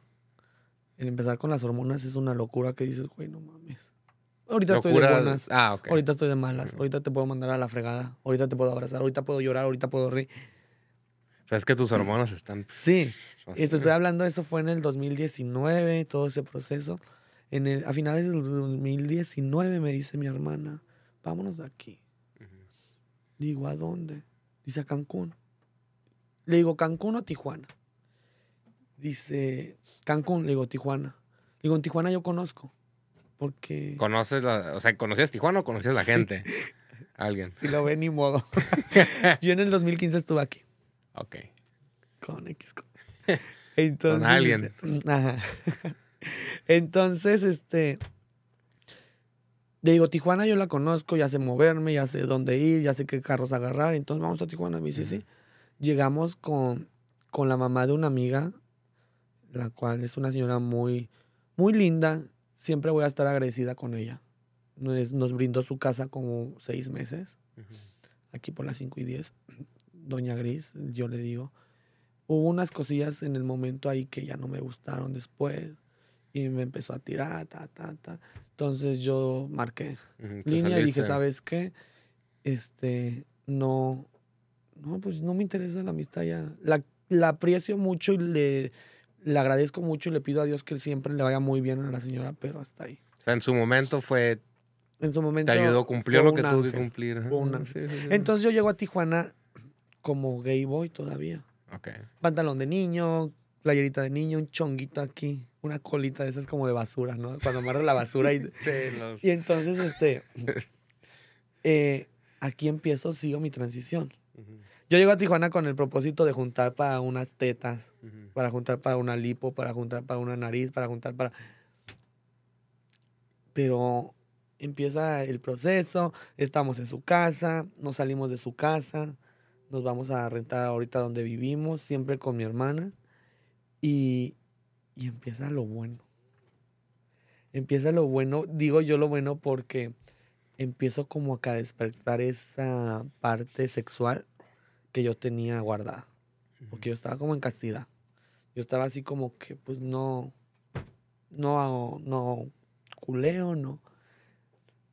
el empezar con las hormonas es una locura que dices, güey, no mames. Ahorita estoy de buenas. Ah, okay. Ahorita estoy de malas. Ahorita te puedo mandar a la fregada. Ahorita te puedo abrazar. Ahorita puedo llorar. Ahorita puedo reír. Pero es que tus hormonas están. Pues, sí. Y te estoy hablando, eso fue en el 2019, todo ese proceso. En el, a finales del 2019 me dice mi hermana, vámonos de aquí. Digo, ¿a dónde? Dice a Cancún. Le digo, ¿Cancún o Tijuana? Dice, Cancún, le digo, Tijuana. Le digo, Tijuana yo conozco. Porque. ¿Conoces la, o sea, ¿conocías Tijuana o conocías la gente? Alguien. Si lo ve, ni modo. yo en el 2015 estuve aquí. Ok. Con X. Con... Entonces. Con alguien. Mm, ajá. Entonces, este. Le digo, Tijuana yo la conozco, ya sé moverme, ya sé dónde ir, ya sé qué carros agarrar. Entonces vamos a Tijuana. Me dice, sí. Llegamos con, con la mamá de una amiga la cual es una señora muy, muy linda. Siempre voy a estar agradecida con ella. Nos, brindó su casa como seis meses, aquí por las 5 y 10. Doña Gris, yo le digo. Hubo unas cosillas en el momento ahí que ya no me gustaron después y me empezó a tirar, ta, ta, ta. Entonces yo marqué línea y dije, ¿sabes qué? Este, no, no, pues no me interesa la amistad ya. La, la aprecio mucho y le le agradezco mucho y le pido a Dios que siempre le vaya muy bien a la señora, pero hasta ahí. O sea, en su momento fue... En su momento... Te ayudó cumplió lo que tuvo que cumplir. Entonces yo llego a Tijuana como gay boy todavía. Ok. Pantalón de niño, playerita de niño, un chonguito aquí, una colita de esas como de basura, ¿no? Cuando amarras la basura y... Y entonces, este... Eh, aquí empiezo, sigo mi transición. Yo llego a Tijuana con el propósito de juntar para unas tetas, para juntar para una lipo, para juntar para una nariz, para juntar para... Pero empieza el proceso, estamos en su casa, nos salimos de su casa, nos vamos a rentar ahorita donde vivimos, siempre con mi hermana, y, empieza lo bueno. Empieza lo bueno, digo yo lo bueno porque empiezo como a despertar esa parte sexual yo tenía guardada. Porque yo estaba como en castidad. Yo estaba así como que, pues no, no, no culeo, no.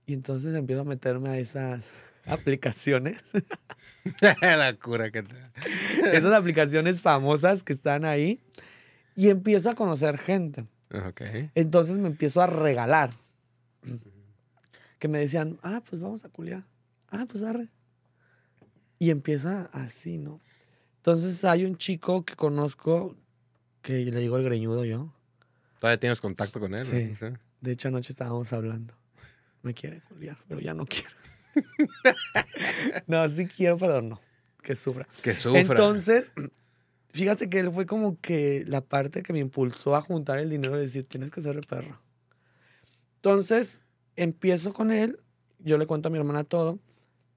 Y entonces empiezo a meterme a esas aplicaciones. la cura que te... Esas aplicaciones famosas que están ahí. Y empiezo a conocer gente. Entonces me empiezo a regalar. Que me decían, ah, pues vamos a culear Ah, pues arre. Y empieza así, ¿no? Entonces hay un chico que conozco, que le digo el greñudo yo. ¿Todavía tienes contacto con él? Sí. De hecho, anoche estábamos hablando. Me quiere Julián, pero ya no quiero. no, sí quiero, pero no. Que sufra. Que sufra. Entonces, fíjate que él fue como que la parte que me impulsó a juntar el dinero y decir, tienes que ser el perro. Entonces, empiezo con él, yo le cuento a mi hermana todo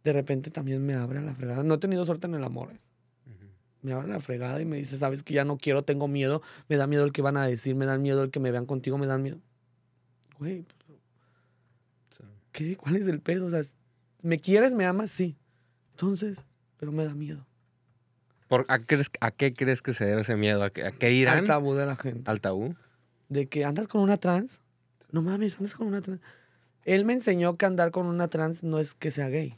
de repente también me abre la fregada. No he tenido suerte en el amor. ¿eh? Me abre la fregada y me dice, sabes que ya no quiero, tengo miedo, me da miedo el que van a decir, me da miedo el que me vean contigo, me da miedo. Güey, pues, ¿qué? ¿Cuál es el pedo? O sea, ¿me quieres, me amas? Sí. Entonces, pero me da miedo. ¿Por, a, qué, a, qué crees que se debe ese miedo? ¿A, qué, a qué irán? Al tabú de la gente. ¿Al tabú? De que andas con una trans. No mames, andas con una trans. Él me enseñó que andar con una trans no es que sea gay.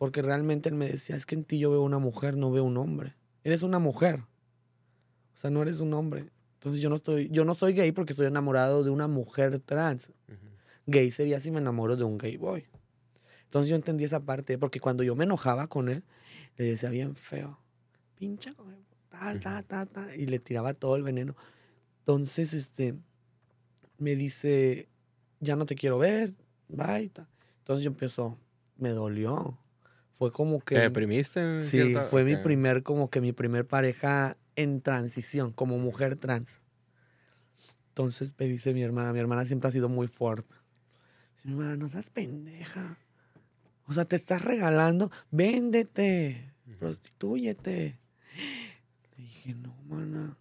Porque realmente él me decía, es que en ti yo veo una mujer, no veo un hombre. Eres una mujer. O sea, no eres un hombre. Entonces yo no, estoy, yo no soy gay porque estoy enamorado de una mujer trans. Gay sería si me enamoro de un gay boy. Entonces yo entendí esa parte, porque cuando yo me enojaba con él, le decía bien feo, pincha con tal, ta, ta, y le tiraba todo el veneno. Entonces, este, me dice, ya no te quiero ver, bye. Entonces yo empiezo, me dolió fue como que... Te deprimiste. sí, fue mi primer, como que mi primer pareja en transición, como mujer trans. Entonces me dice mi hermana, mi hermana siempre ha sido muy fuerte. Dice, mi hermana, no seas pendeja. O sea, te estás regalando, véndete, prostituyete. Le dije, no, hermana,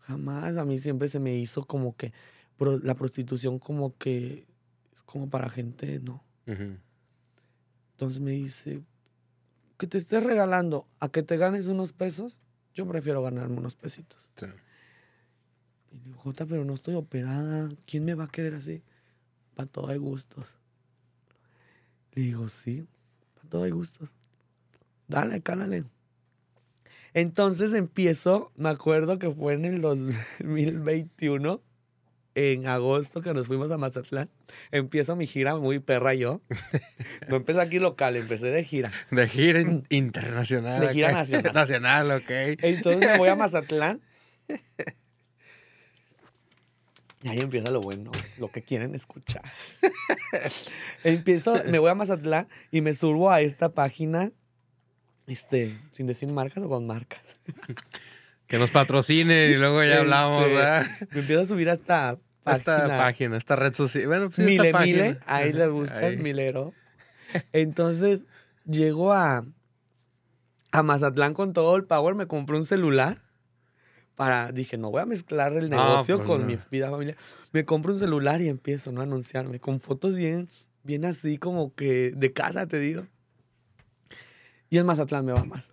jamás. A mí siempre se me hizo como que la prostitución como que es como para gente, ¿no? Ajá. Entonces me dice, que te estés regalando a que te ganes unos pesos, yo prefiero ganarme unos pesitos. Sí. Y digo, Jota, pero no estoy operada, ¿quién me va a querer así? Para todo hay gustos. Le digo, sí, para todo hay gustos. Dale, cálale. Entonces empiezo, me acuerdo que fue en el 2021, en agosto que nos fuimos a Mazatlán, empiezo mi gira muy perra yo. No empecé aquí local, empecé de gira. De gira internacional. De gira nacional. ok. Entonces me voy a Mazatlán. Y ahí empieza lo bueno, lo que quieren escuchar. Empiezo, me voy a Mazatlán y me subo a esta página, este, sin decir marcas o con marcas. Que nos patrocinen y luego ya este, hablamos, Me empiezo a subir hasta esta página, esta red social. Bueno, pues ahí le gusta el Milero. Entonces, llego a, a Mazatlán con todo el power, me compré un celular. Para, dije, no voy a mezclar el ah, negocio pues con mi vida familiar. Me compro un celular y empiezo a anunciarme con fotos bien, bien así como que de casa, te digo. Y en Mazatlán me va mal.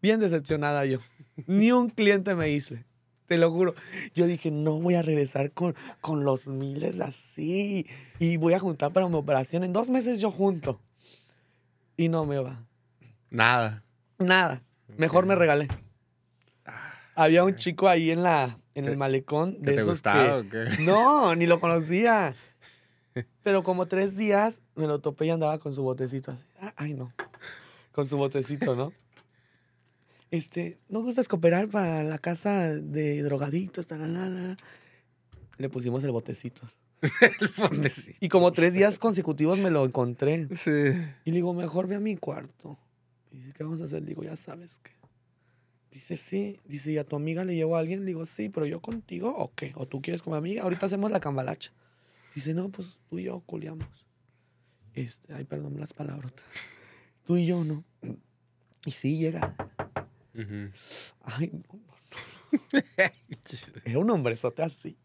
Bien decepcionada yo. Ni un cliente me hice te lo juro. Yo dije, no voy a regresar con, con los miles así. Y voy a juntar para mi operación. En dos meses yo junto. Y no me va. Nada. Nada. Mejor me regalé. Ah, Había un chico ahí en la en el malecón de ¿Te esos gustaba, que... No, ni lo conocía. Pero como tres días me lo topé y andaba con su botecito así. Ah, ay, no. Con su botecito, ¿no? este, ¿no gustas cooperar para la casa de la, Le pusimos el botecito. Y como tres días consecutivos me lo encontré. Sí. Y le digo, mejor ve a mi cuarto. dice, ¿qué vamos a hacer? digo, ya sabes qué. Dice, sí. Dice, ¿y a tu amiga le llevo a alguien? digo, sí, pero yo contigo o qué? ¿O tú quieres como amiga? Ahorita hacemos la cambalacha. Dice, no, pues tú y yo culiamos. Este, ay, perdón las palabrotas. Tú y yo, ¿no? Y sí, llega. Ay, no, no, Era un hombrezote así.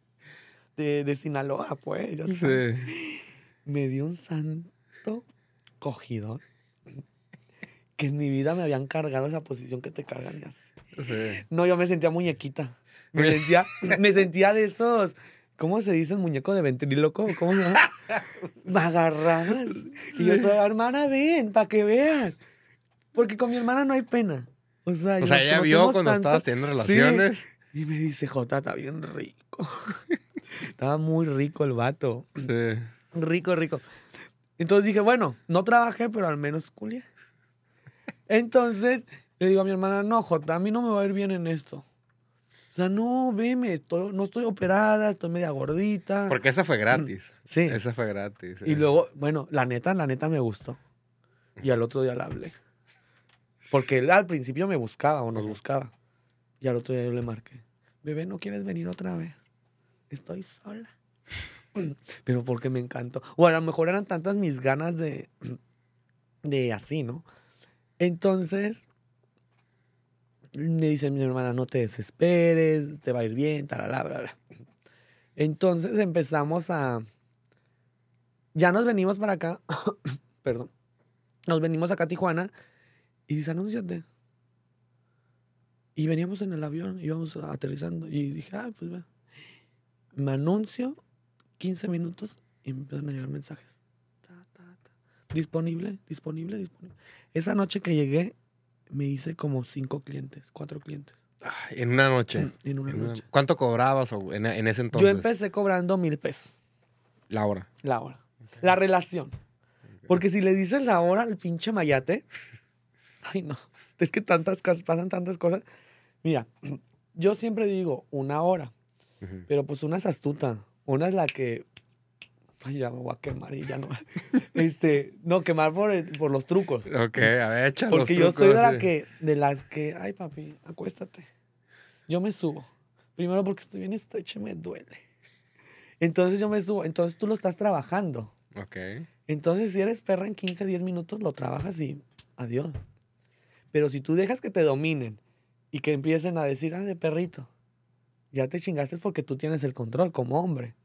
De, de Sinaloa, pues. Me dio un santo cogidor que en mi vida me habían cargado esa posición que te cargan. y así No, yo me sentía muñequita. Me sentía, me sentía de esos. ¿Cómo se dice muñeco de ventríloco? ¿Cómo Me Y yo, hermana, ven, para que veas. Porque con mi hermana no hay pena. O sea, ella vio cuando estabas teniendo relaciones. Y me dice, Jota, está bien rico. Estaba muy rico el vato. Sí. Rico, rico. Entonces dije, bueno, no trabajé, pero al menos culia. Entonces le digo a mi hermana, no, Jota, a mí no me va a ir bien en esto. O sea, no, veme, no estoy operada, estoy media gordita. Porque esa fue gratis. Mm, sí. Esa fue gratis. Y eh. luego, bueno, la neta, la neta me gustó. Y al otro día la hablé. Porque al principio me buscaba o nos buscaba. Y al otro día yo le marqué, bebé, ¿no quieres venir otra vez? Estoy sola. Pero porque me encantó. O a lo mejor eran tantas mis ganas de, de así, ¿no? Entonces, me dice mi hermana, no te desesperes, te va a ir bien, tal bla, bla. Entonces empezamos a... Ya nos venimos para acá, perdón, nos venimos acá a Tijuana y dice, anúnciate. Y veníamos en el avión, íbamos aterrizando. Y dije, ah, pues ve Me anuncio, 15 minutos, y me empiezan a llegar mensajes. Disponible, disponible, disponible. Esa noche que llegué, me hice como cinco clientes, cuatro clientes. Ah, en una noche. Mm, en, una, noche. ¿Cuánto cobrabas en, ese entonces? Yo empecé cobrando mil pesos. La hora. La hora. La relación. Porque si le dices la hora al pinche mayate, Ay, no. Es que tantas pasan tantas cosas. Mira, yo siempre digo una hora, pero pues una es astuta. Una es la que. Ay, ya me voy a quemar y ya no. este, no, quemar por, los trucos. Ok, a ver, Porque yo soy de, la que, de las que. Ay, papi, acuéstate. Yo me subo. Primero porque estoy bien estrecha me duele. Entonces yo me subo. Entonces tú lo estás trabajando. Ok. Entonces si eres perra en 15, 10 minutos, lo trabajas y adiós. Pero si tú dejas que te dominen y que empiecen a decir, ah, de perrito, ya te chingaste porque tú tienes el control como hombre.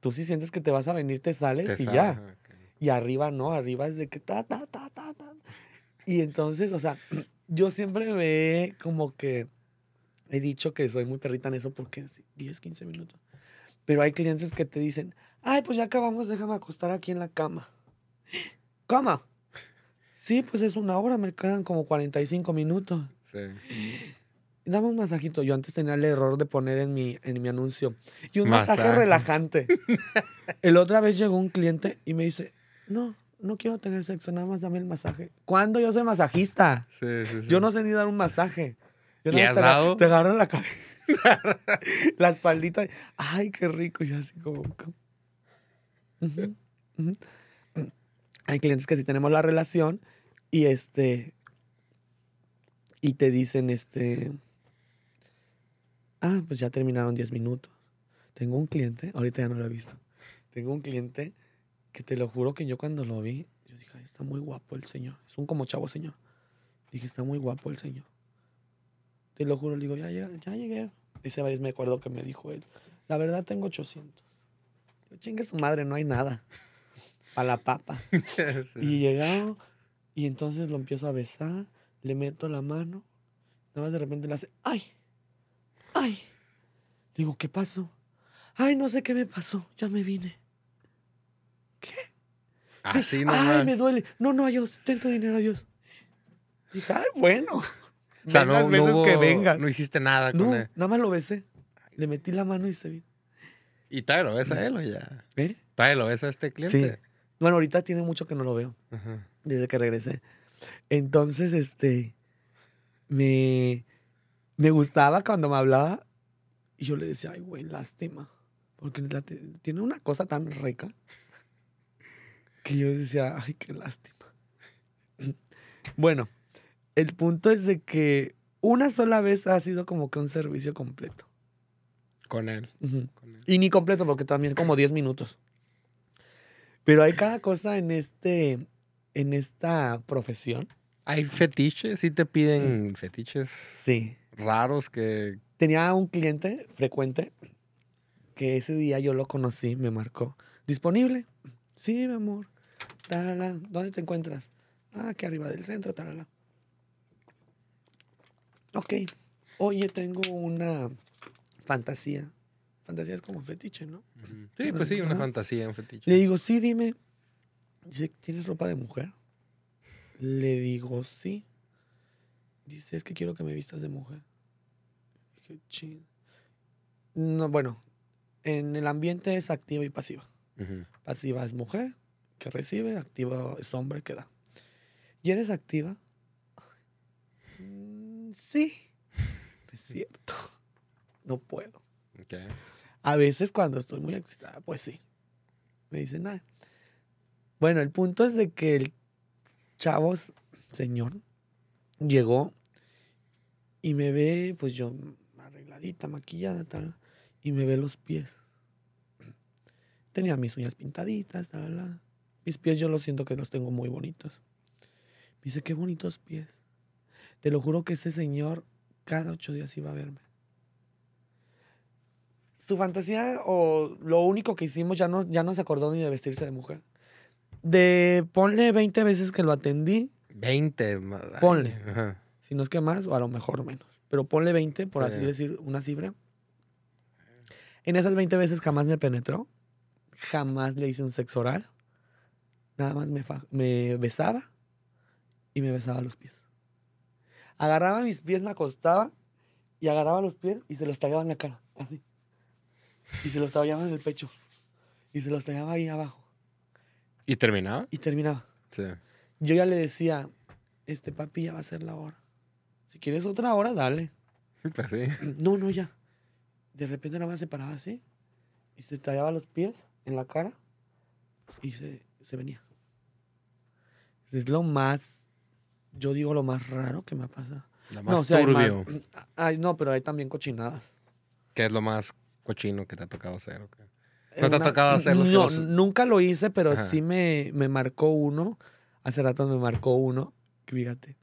Tú sí sientes que te vas a venir, te sales y ya. Y arriba no, arriba es de que ta, ta, ta, ta, ta. Y entonces, o sea, yo siempre me como que he dicho que soy muy perrita en eso porque 10, 15 minutos. Pero hay clientes que te dicen, ay, pues ya acabamos, déjame acostar aquí en la cama. ¡Cama! Sí, pues es una hora, me quedan como 45 minutos. Sí. Dame un masajito. Yo antes tenía el error de poner en mi, en mi anuncio. Y un masaje, relajante. el otra vez llegó un cliente y me dice, no, no quiero tener sexo, nada más dame el masaje. ¿Cuándo yo soy masajista? Sí, sí, sí. Yo no sé ni dar un masaje. Yo has te, dado? agarro la cabeza. la espaldita. Ay, qué rico. Yo así como... Hay clientes que sí tenemos la relación y este. Y te dicen, este. Ah, pues ya terminaron 10 minutos. Tengo un cliente, ahorita ya no lo he visto. Tengo un cliente que te lo juro que yo cuando lo vi, yo dije, está muy guapo el señor. Es un como chavo señor. Dije, está muy guapo el señor. Te lo juro, le digo, ya, ya, ya llegué. Ese vez me acuerdo que me dijo él, la verdad tengo 800. Yo, chingue su madre, no hay nada. A la papa. y llegado y entonces lo empiezo a besar, le meto la mano, nada más de repente le hace, ¡ay! ¡ay! Digo, ¿qué pasó? ¡ay, no sé qué me pasó! Ya me vine. ¿Qué? Así ah, ¡ay, me duele! No, no, adiós, ten tu dinero, adiós. Dije, ¡ay, bueno! O sea, no, no que venga. No hiciste nada con Nada más lo besé. Le metí la mano y se vino. ¿Y tal lo besa a mm. él o ya? ¿Eh? vez lo besa a este cliente? Bueno, ahorita tiene mucho que no lo veo. Ajá desde que regresé. Entonces, este, me, me gustaba cuando me hablaba y yo le decía, ay, güey, lástima, porque tiene una cosa tan rica que yo decía, ay, qué lástima. Bueno, el punto es de que una sola vez ha sido como que un servicio completo. Con él. Con él. Y ni completo, porque también como 10 minutos. Pero hay cada cosa en este, en esta profesión. ¿Hay fetiches? ¿Sí te piden fetiches? Sí. Raros que... Tenía un cliente frecuente que ese día yo lo conocí, me marcó. ¿Disponible? Sí, mi amor. Tarala. ¿Dónde te encuentras? Ah, aquí arriba del centro, Talala. Ok. Oye, tengo una fantasía. Fantasía es como un fetiche, ¿no? Sí, pues sí, una fantasía, un fetiche. Le digo, sí, dime. Dice, ¿tienes ropa de mujer? Le digo, sí. Dice, es que quiero que me vistas de mujer. Dije, ching. No, bueno, en el ambiente es activa y pasiva. Pasiva es mujer que recibe, activa es hombre que da. ¿Y eres activa? Mm, sí, es cierto. No puedo. Okay. A veces cuando estoy muy excitada, pues sí. Me dicen nada. Bueno, el punto es de que el chavos señor, llegó y me ve, pues yo arregladita, maquillada, tal, y me ve los pies. Tenía mis uñas pintaditas, tal, tal. Mis pies yo lo siento que los tengo muy bonitos. dice, qué bonitos pies. Te lo juro que ese señor cada ocho días iba a verme. Su fantasía o lo único que hicimos ya no, ya no se acordó ni de vestirse de mujer de ponle 20 veces que lo atendí. 20. Madre. Ponle. Si no es que más, o a lo mejor menos. Pero ponle 20, por así decir, una cifra. En esas 20 veces jamás me penetró. Jamás le hice un sexo oral. Nada más me, me besaba y me besaba los pies. Agarraba mis pies, me acostaba y agarraba los pies y se los tallaba en la cara, así. Y se los tallaba en el pecho. Y se los tallaba ahí abajo. ¿Y terminaba? Y terminaba. Sí. Yo ya le decía, este papi ya va a ser la hora. Si quieres otra hora, dale. Pues No, no, ya. De repente nada más se paraba así y se tallaba los pies en la cara y se, se venía. Es lo más, yo digo lo más raro que me ha pasado. Lo más no, turbio. no, pero hay también cochinadas. ¿Qué es lo más cochino que te ha tocado hacer? qué? ¿No te ha eh, tocado hacer no, nunca lo hice, pero sí me, me marcó uno. Hace rato me marcó uno. Fíjate.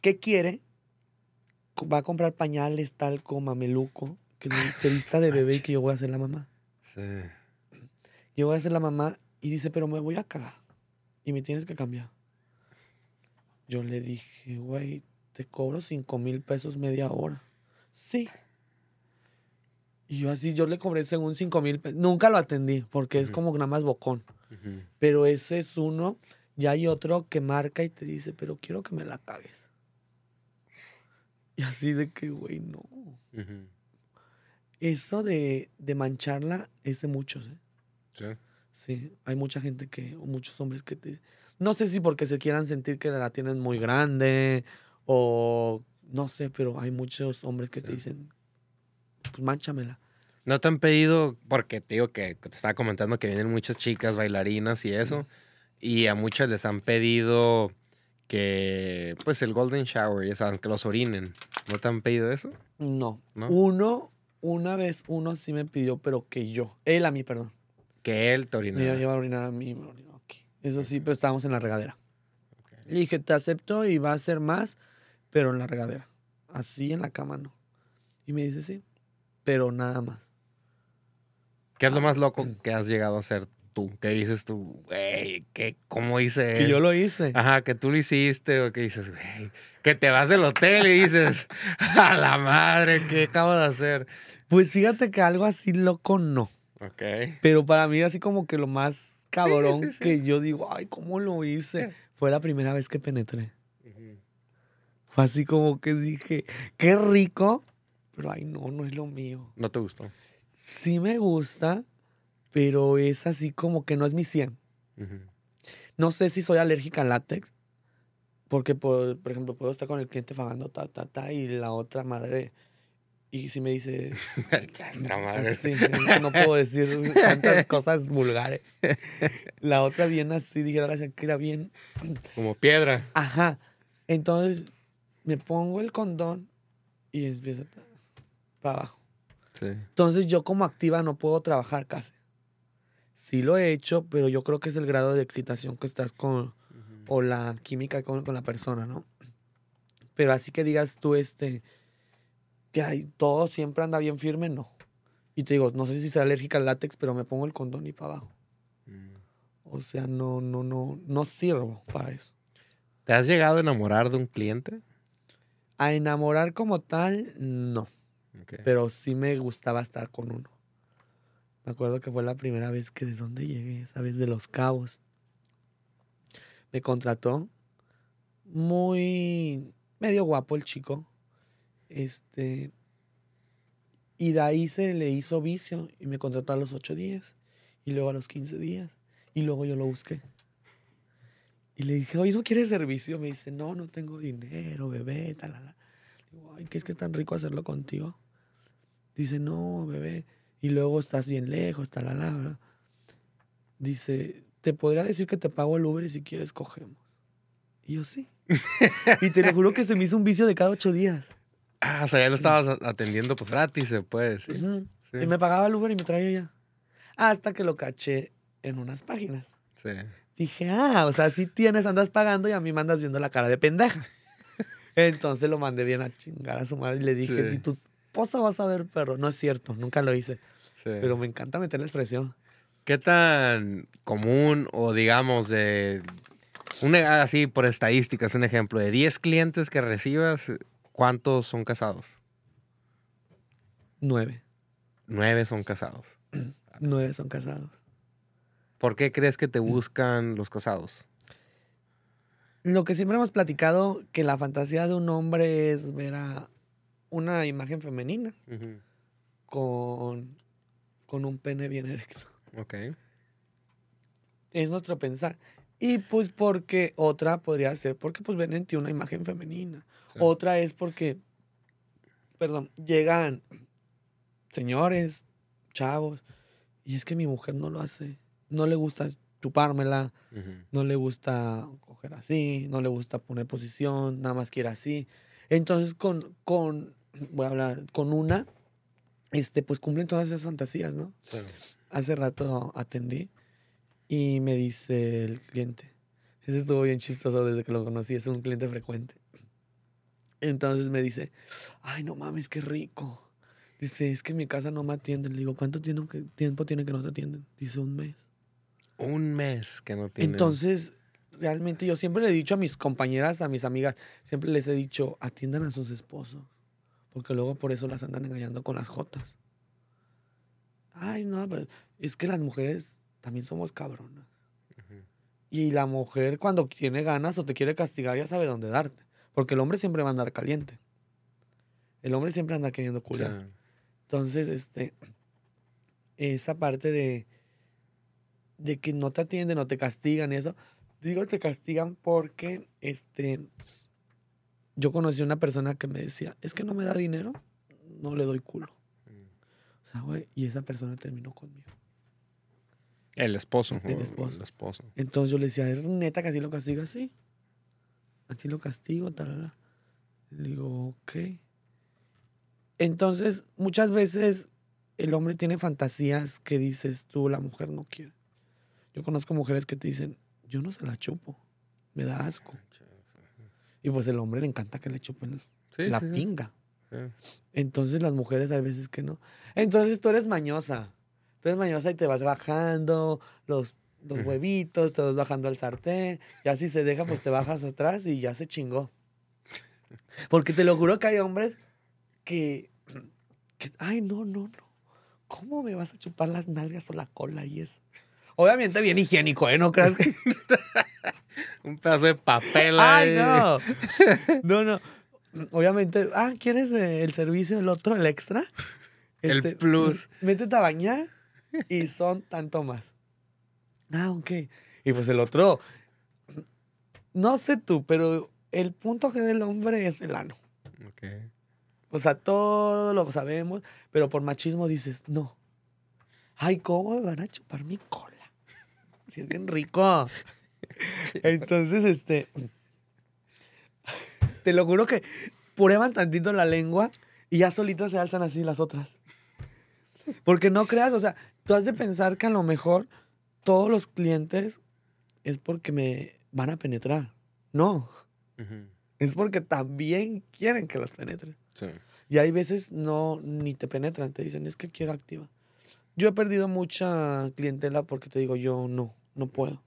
¿Qué quiere? Va a comprar pañales, talco, mameluco. Que se vista de bebé y que yo voy a ser la mamá. Sí. Yo voy a ser la mamá y dice, pero me voy a cagar. Y me tienes que cambiar. Yo le dije, güey, te cobro cinco mil pesos media hora. Sí. Y yo así, yo le cobré según 5 mil pesos. Nunca lo atendí porque es como nada más bocón. Pero ese es uno. Y hay otro que marca y te dice, pero quiero que me la cagues. Y así de que, güey, no. Eso de, mancharla es de muchos, ¿eh? Sí. Sí, hay mucha gente que, o muchos hombres que te... No sé si porque se quieran sentir que la tienen muy grande o no sé, pero hay muchos hombres que te dicen, pues ¿No te han pedido, porque te digo que te estaba comentando que vienen muchas chicas bailarinas y eso, y a muchas les han pedido que, pues, el golden shower, que los orinen. ¿No te han pedido eso? No. Uno, una vez uno sí me pidió, pero que yo, él a mí, perdón. Que él te orinara. Me iba a orinar a mí, me Eso sí, pero estábamos en la regadera. Le dije, te acepto y va a ser más, pero en la regadera. Así en la cama no. Y me dice, sí pero nada más. ¿Qué es lo ah. más loco que has llegado a hacer tú? ¿Qué dices tú, güey? ¿Cómo hice Que yo lo hice. Ajá, que tú lo hiciste o que dices, güey, que te vas del hotel y dices, a la madre, ¿qué acabo de hacer? Pues fíjate que algo así loco no. Ok. Pero para mí así como que lo más cabrón que yo digo, ay, ¿cómo lo hice? Fue la primera vez que penetré. Fue así como que dije, qué rico pero ay, no, no es lo mío. ¿No te gustó? Sí me gusta, pero es así como que no es mi 100. No sé si soy alérgica al látex, porque, por, ejemplo, puedo estar con el cliente fagando ta, ta, ta, y la otra madre... Y si me dice... madre. no puedo decir tantas cosas vulgares. La otra viene así, dijera la Shakira, bien... Como piedra. Ajá. Entonces, me pongo el condón y empiezo para abajo. Entonces yo como activa no puedo trabajar casi. Sí lo he hecho, pero yo creo que es el grado de excitación que estás con, o la química con, con, la persona, ¿no? Pero así que digas tú, este, que todo siempre anda bien firme, no. Y te digo, no sé si sea alérgica al látex, pero me pongo el condón y para abajo. Mm. O sea, no, no, no, no sirvo para eso. ¿Te has llegado a enamorar de un cliente? A enamorar como tal, no. Pero sí me gustaba estar con uno. Me acuerdo que fue la primera vez que de dónde llegué, esa vez de Los Cabos. Me contrató. Muy medio guapo el chico. Este. Y de ahí se le hizo vicio y me contrató a los 8 días. Y luego a los 15 días. Y luego yo lo busqué. Y le dije, oye, ¿no quieres servicio? Me dice, no, no tengo dinero, bebé, tal, tal. Digo, ay, ¿qué es que es tan rico hacerlo contigo? Dice, no, bebé. Y luego estás bien lejos, está la, Dice, te podría decir que te pago el Uber y si quieres cogemos. Y yo sí. y te lo juro que se me hizo un vicio de cada ocho días. Ah, o sea, ya lo estabas atendiendo pues gratis, se puede decir. Y me pagaba el Uber y me traía ya. Hasta que lo caché en unas páginas. Sí. Dije, ah, o sea, si tienes, andas pagando y a mí me andas viendo la cara de pendeja. Entonces lo mandé bien a chingar a su madre y le dije, esposa vas a ver perro. No es cierto, nunca lo hice. Pero me encanta meter la expresión. ¿Qué tan común o digamos de... Una, e, así por estadísticas, un ejemplo, de 10 clientes que recibas, ¿cuántos son casados? Nueve. Nueve son casados. Nueve son casados. ¿Por qué crees que te buscan los casados? Lo que siempre hemos platicado, que la fantasía de un hombre es ver a, una imagen femenina con, con un pene bien erecto. Ok. Es nuestro pensar. Y pues porque otra podría ser porque pues ven en ti una imagen femenina. Otra es porque, perdón, llegan señores, chavos, y es que mi mujer no lo hace. No le gusta chupármela, no le gusta coger así, no le gusta poner posición, nada más quiere así. Entonces con, con voy a hablar con una, este, pues cumplen todas esas fantasías, ¿no? Hace rato atendí y me dice el cliente, ese estuvo bien chistoso desde que lo conocí, es un cliente frecuente. Entonces me dice, ay, no mames, qué rico. Dice, es que en mi casa no me atienden. Le digo, ¿cuánto tiempo, que, tiempo tiene que no te atienden? Dice, un mes. Un mes que no tienen. Entonces, realmente yo siempre le he dicho a mis compañeras, a mis amigas, siempre les he dicho, atiendan a sus esposos. Porque luego por eso las andan engañando con las jotas. Ay, no, pero es que las mujeres también somos cabronas. Y la mujer cuando tiene ganas o te quiere castigar ya sabe dónde darte. Porque el hombre siempre va a andar caliente. El hombre siempre anda queriendo curar. Entonces, este, esa parte de, de que no te atienden, no te castigan, eso. Digo, te castigan porque, este, yo conocí una persona que me decía, es que no me da dinero, no le doy culo. Mm. O sea, güey, y esa persona terminó conmigo. El esposo. El esposo. El esposo. Entonces yo le decía, es neta que así lo castiga, así. Así lo castigo, tal, Le digo, ok. Entonces, muchas veces el hombre tiene fantasías que dices tú, la mujer no quiere. Yo conozco mujeres que te dicen, yo no se la chupo, me da asco. Y pues el hombre le encanta que le chupen la pinga. Entonces las mujeres hay veces que no. Entonces tú eres mañosa. Tú eres mañosa y te vas bajando los, los huevitos, te vas bajando al sartén. Y así se deja, pues te bajas atrás y ya se chingó. Porque te lo juro que hay hombres que, que ay, no, no, no. ¿Cómo me vas a chupar las nalgas o la cola y eso? Obviamente bien higiénico, ¿eh? No creas que... un pedazo de papel. Ay, no. No, no. Obviamente, ah, ¿quieres eh, el servicio, del otro, el extra? Este, el plus. Métete a bañar y son tanto más. Ah, ok. Y pues el otro, no sé tú, pero el punto que del hombre es el ano. Ok. O sea, todo lo sabemos, pero por machismo dices, no. Ay, ¿cómo me van a chupar mi cola? Si es bien rico. Entonces, este. Te lo juro que prueban tantito la lengua y ya solitas se alzan así las otras. Porque no creas, o sea, tú has de pensar que a lo mejor todos los clientes es porque me van a penetrar. No. Es porque también quieren que las penetren. Y hay veces no, ni te penetran, te dicen, es que quiero activa. Yo he perdido mucha clientela porque te digo, yo no, no puedo.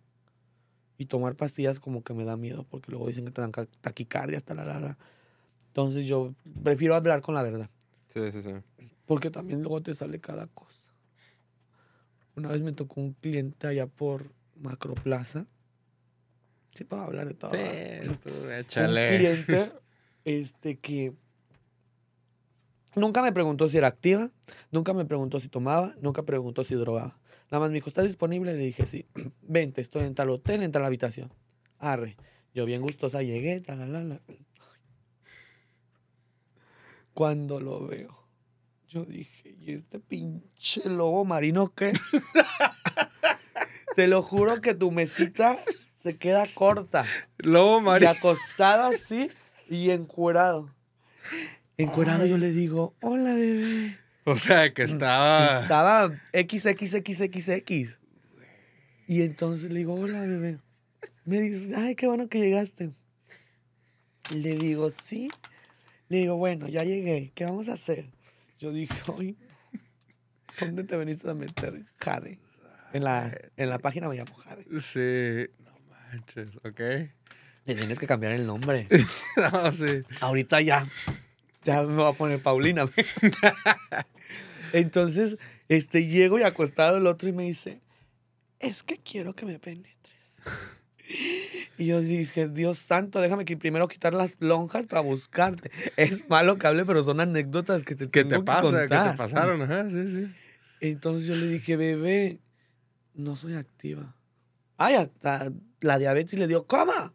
Y tomar pastillas como que me da miedo porque luego dicen que te dan taquicardia hasta la larga. Entonces yo prefiero hablar con la verdad. Sí, sí, sí. Porque también luego te sale cada cosa. Una vez me tocó un cliente allá por Macroplaza. Sí, para hablar de todo. Sí, Un cliente este, que nunca me preguntó si era activa, nunca me preguntó si tomaba, nunca preguntó si drogaba. Nada más me dijo, ¿estás disponible? Le dije, sí, vente, estoy en tal hotel, en tal habitación. Arre. Yo bien gustosa llegué, la Cuando lo veo, yo dije, ¿y este pinche lobo marino qué? Te lo juro que tu mesita se queda corta. Lobo marino. Y acostado así y encuerado. Encuerado yo le digo, hola bebé. O sea, que mm, estaba. Estaba XXXXX. Y entonces le digo, hola, bebé. Me dice, ay, qué bueno que llegaste. Le digo, sí. Le digo, bueno, ya llegué. ¿Qué vamos a hacer? Yo dije, ay, ¿dónde te veniste a meter? Jade. En la, en la página me llamo Jade. Sí. No manches, ok. Le tienes que cambiar el nombre. no, sí. Ahorita ya ya me va a poner Paulina. Entonces, este, llego y acostado el otro y me dice, es que quiero que me penetres. Y yo dije, Dios santo, déjame que primero quitar las lonjas para buscarte. Es malo que hable, pero son anécdotas que te que te pasaron, Entonces yo le dije, bebé, no soy activa. Ay, hasta la diabetes le dio, coma.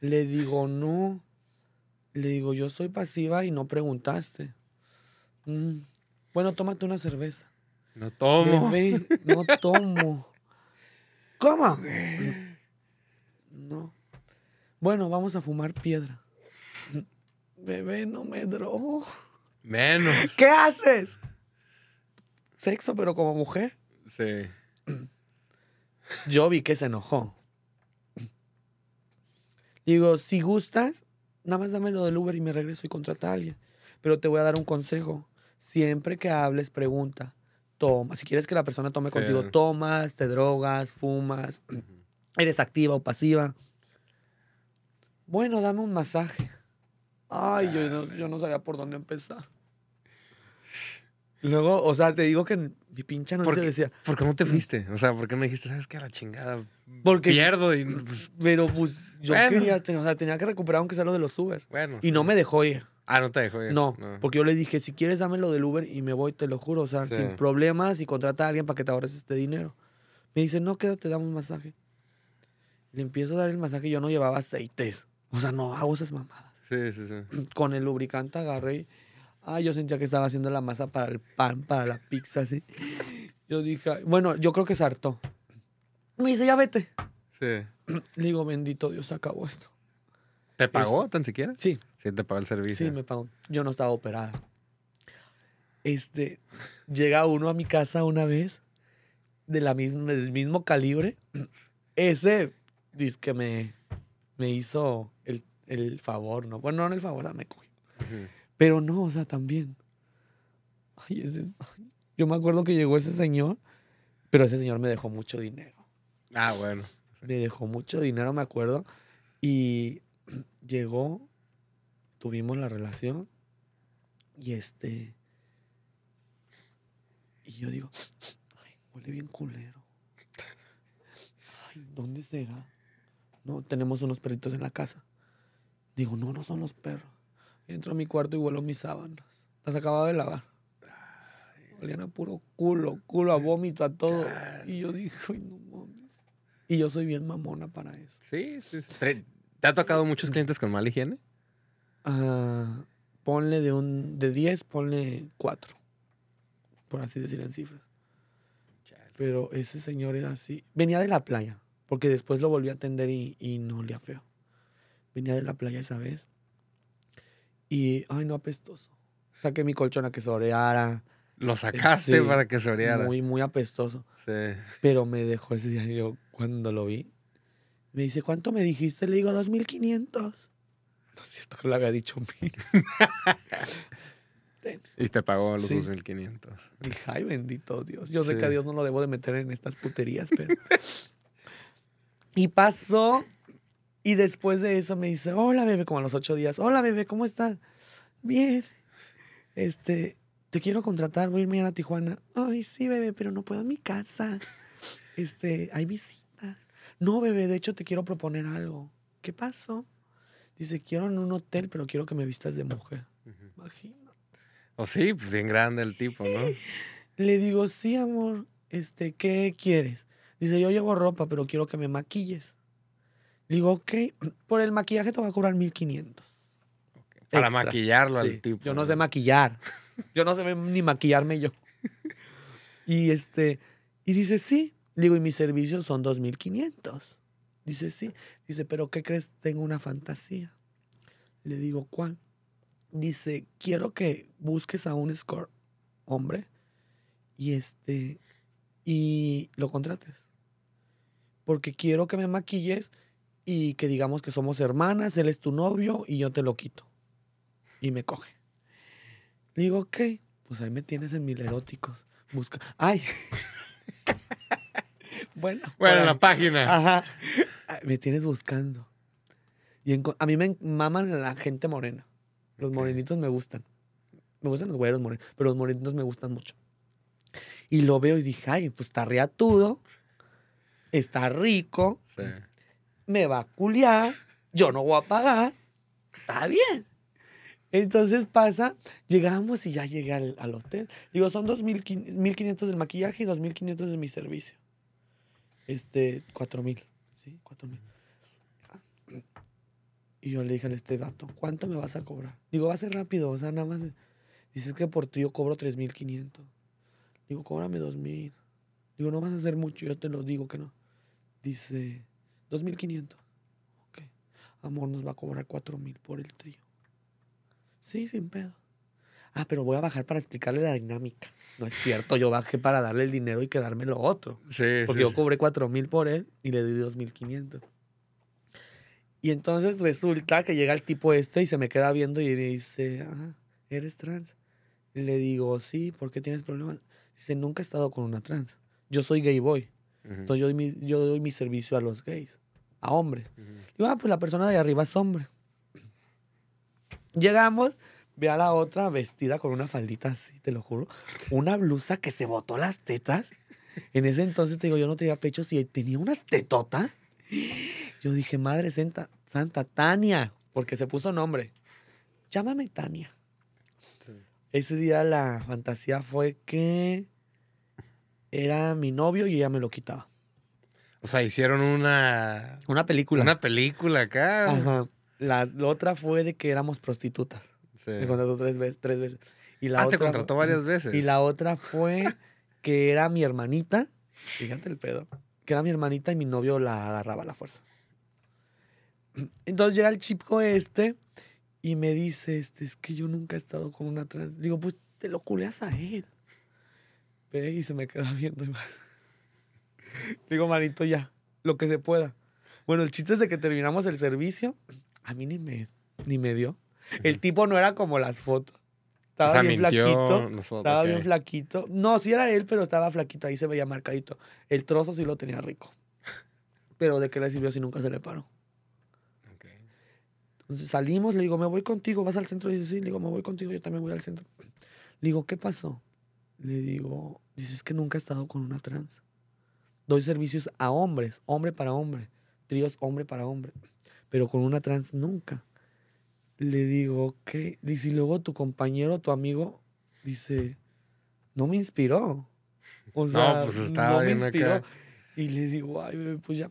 Le digo, no. Le digo, yo soy pasiva y no preguntaste. Mm. bueno, tómate una cerveza. No tomo. no tomo. ¿Cómo? No. Bueno, vamos a fumar piedra. Bebé, no me drogo. Menos. ¿Qué haces? Sexo, pero como mujer. Sí. Yo vi que se enojó. Digo, si gustas, nada más dame lo del Uber y me regreso y contrata a alguien. Pero te voy a dar un consejo. Siempre que hables, pregunta. Toma. Si quieres que la persona tome contigo, tomas, te drogas, fumas, eres activa o pasiva. Bueno, dame un masaje. Ay, yo, no, yo no sabía por dónde empezar. Luego, o sea, te digo que mi pincha no se decía. ¿Por qué no te mm". fuiste? O sea, ¿por qué me dijiste, sabes qué, a la chingada? Porque, pierdo pues, Pero pues yo quería, o sea, tenía que recuperar aunque sea lo de los Uber. Y no me dejó ir. Ah, no te dejó ir. No, porque yo le dije, si quieres dame lo del Uber y me voy, te lo juro, o sea, sin problemas y contrata a alguien para que te ahorres este dinero. Me dice, no, quédate, dame un masaje. Le empiezo a dar el masaje y yo no llevaba aceites. O sea, no hago esas mamadas. Sí, sí, sí. Con el lubricante agarré y... Ah, yo sentía que estaba haciendo la masa para el pan, para la pizza, así. Yo dije, bueno, yo creo que se hartó. Me dice, ya vete. Sí. Le digo, bendito Dios, acabó esto. ¿Te pagó tan siquiera? Sí. Sí, te pagó el servicio. Sí, me pagó. Yo no estaba operada. Este, llega uno a mi casa una vez de la del mismo calibre. Ese dice que me, me hizo el, favor, ¿no? Bueno, no en el favor, me cogió. Pero no, o sea, también. Ay, ese, yo me acuerdo que llegó ese señor, pero ese señor me dejó mucho dinero. Ah, bueno. Me dejó mucho dinero, me acuerdo. Y llegó, tuvimos la relación y este... Y yo digo, ay, huele bien culero. Ay, ¿dónde será? No, tenemos unos perritos en la casa. Digo, no, no son los perros. Entro a mi cuarto y vuelo mis sábanas. Las acababa de lavar. Olían a puro culo, culo, a vómito, a todo. Y yo dije, ay, no mames. Y yo soy bien mamona para eso. Sí, sí. ¿Te, ha tocado muchos clientes con mala higiene? Ah, ponle de un de 10, ponle 4. Por así decir en cifras. Pero ese señor era así. Venía de la playa, porque después lo volví a atender y, no le feo. Venía de la playa esa vez. Y, ay, no, apestoso. Saqué mi colchón a que sobreara. Lo sacaste para que soreara. Muy, muy apestoso. Sí. Pero me dejó ese día yo, cuando lo vi, me dice, ¿cuánto me dijiste? Le digo, 2.500. No es cierto que lo había dicho mil. y te pagó los 2.500. ay, bendito Dios. Yo sé que a Dios no lo debo de meter en estas puterías, pero... y pasó, y después de eso me dice, hola, bebé, como a los ocho días. Hola, bebé, ¿cómo estás? Bien. Este, te quiero contratar, voy a irme a Tijuana. Ay, sí, bebé, pero no puedo en mi casa. Este, hay visita no, bebé, de hecho te quiero proponer algo. ¿Qué pasó? Dice, quiero en un hotel, pero quiero que me vistas de mujer. Imagínate. O sí, pues bien grande el tipo, ¿no? Le digo, sí, amor, este, ¿qué quieres? Dice, yo llevo ropa, pero quiero que me maquilles. Le digo, ok, por el maquillaje te voy a cobrar 1500. Para maquillarlo al tipo. Yo no sé maquillar. yo no sé ni maquillarme yo. y este, y dice, sí, le digo, y mis servicios son 2.500. Dice, sí. Dice, pero ¿qué crees? Tengo una fantasía. Le digo, ¿cuál? Dice, quiero que busques a un score, hombre, y este, y lo contrates. Porque quiero que me maquilles y que digamos que somos hermanas, él es tu novio y yo te lo quito. Y me coge. digo, ok, pues ahí me tienes en mil eróticos. Busca. ¡Ay! Bueno, bueno la página. Ah, me tienes buscando. Y a mí me maman la gente morena. Los morenitos me gustan. Me gustan los güeros morenos, pero los morenitos me gustan mucho. Y lo veo y dije, ay, pues está reatudo, está rico, me va a culiar, yo no voy a pagar, está bien. Entonces pasa, llegamos y ya llegué al, hotel. Digo, son 2.500 del maquillaje y 2.500 de mi servicio este, cuatro mil, ¿sí? Cuatro mil. Y yo le dije a este dato. ¿cuánto me vas a cobrar? Digo, va a ser rápido, o sea, nada más. Dices que por ti yo cobro 3.500. Digo, cóbrame 2.000. Digo, no vas a hacer mucho, yo te lo digo que no. Dice, 2.500. Ok. Amor nos va a cobrar 4.000 por el trío. Sí, sin pedo ah, pero voy a bajar para explicarle la dinámica. No es cierto, yo bajé para darle el dinero y quedarme lo otro. Sí. Porque yo cobré cuatro mil por él y le di dos mil quinientos. Y entonces resulta que llega el tipo este y se me queda viendo y me dice, ah, eres trans. le digo, sí, ¿por qué tienes problemas? Dice, nunca he estado con una trans. Yo soy gay boy. Entonces yo doy, mi, yo doy mi servicio a los gays, a hombres. Y va, ah, pues la persona de arriba es hombre. Llegamos Ve a la otra vestida con una faldita así, te lo juro. Una blusa que se botó las tetas. En ese entonces, te digo, yo no tenía pecho, y tenía unas tetotas. Yo dije, madre santa, santa Tania, porque se puso nombre. Llámame Tania. Ese día la fantasía fue que era mi novio y ella me lo quitaba. O sea, hicieron una... Una película. Una película acá. la otra fue de que éramos prostitutas. Me contrató tres veces, tres veces. Y la ah, otra, te contrató varias veces. Y la otra fue que era mi hermanita, fíjate el pedo, que era mi hermanita y mi novio la agarraba a la fuerza. Entonces llega el chipco este y me dice, este, es que yo nunca he estado con una trans. Digo, pues te lo culeas a él. y se me quedó viendo y más. Digo, manito, ya, lo que se pueda. Bueno, el chiste es de que terminamos el servicio. A mí ni me, ni me dio. El tipo no era como las fotos. Estaba bien flaquito. estaba bien flaquito. No, sí era él, pero estaba flaquito. Ahí se veía marcadito. El trozo sí lo tenía rico. Pero ¿de qué le sirvió si nunca se le paró? Entonces salimos, le digo, me voy contigo, vas al centro. dice, sí, le digo, me voy contigo, yo también voy al centro. Le digo, ¿qué pasó? Le digo, dices que nunca he estado con una trans. Doy servicios a hombres, hombre para hombre, tríos hombre para hombre, pero con una trans nunca. Le digo, ok. Dice, y luego tu compañero, tu amigo, dice, no me inspiró. no, pues estaba me inspiró. Y le digo, ay, pues ya.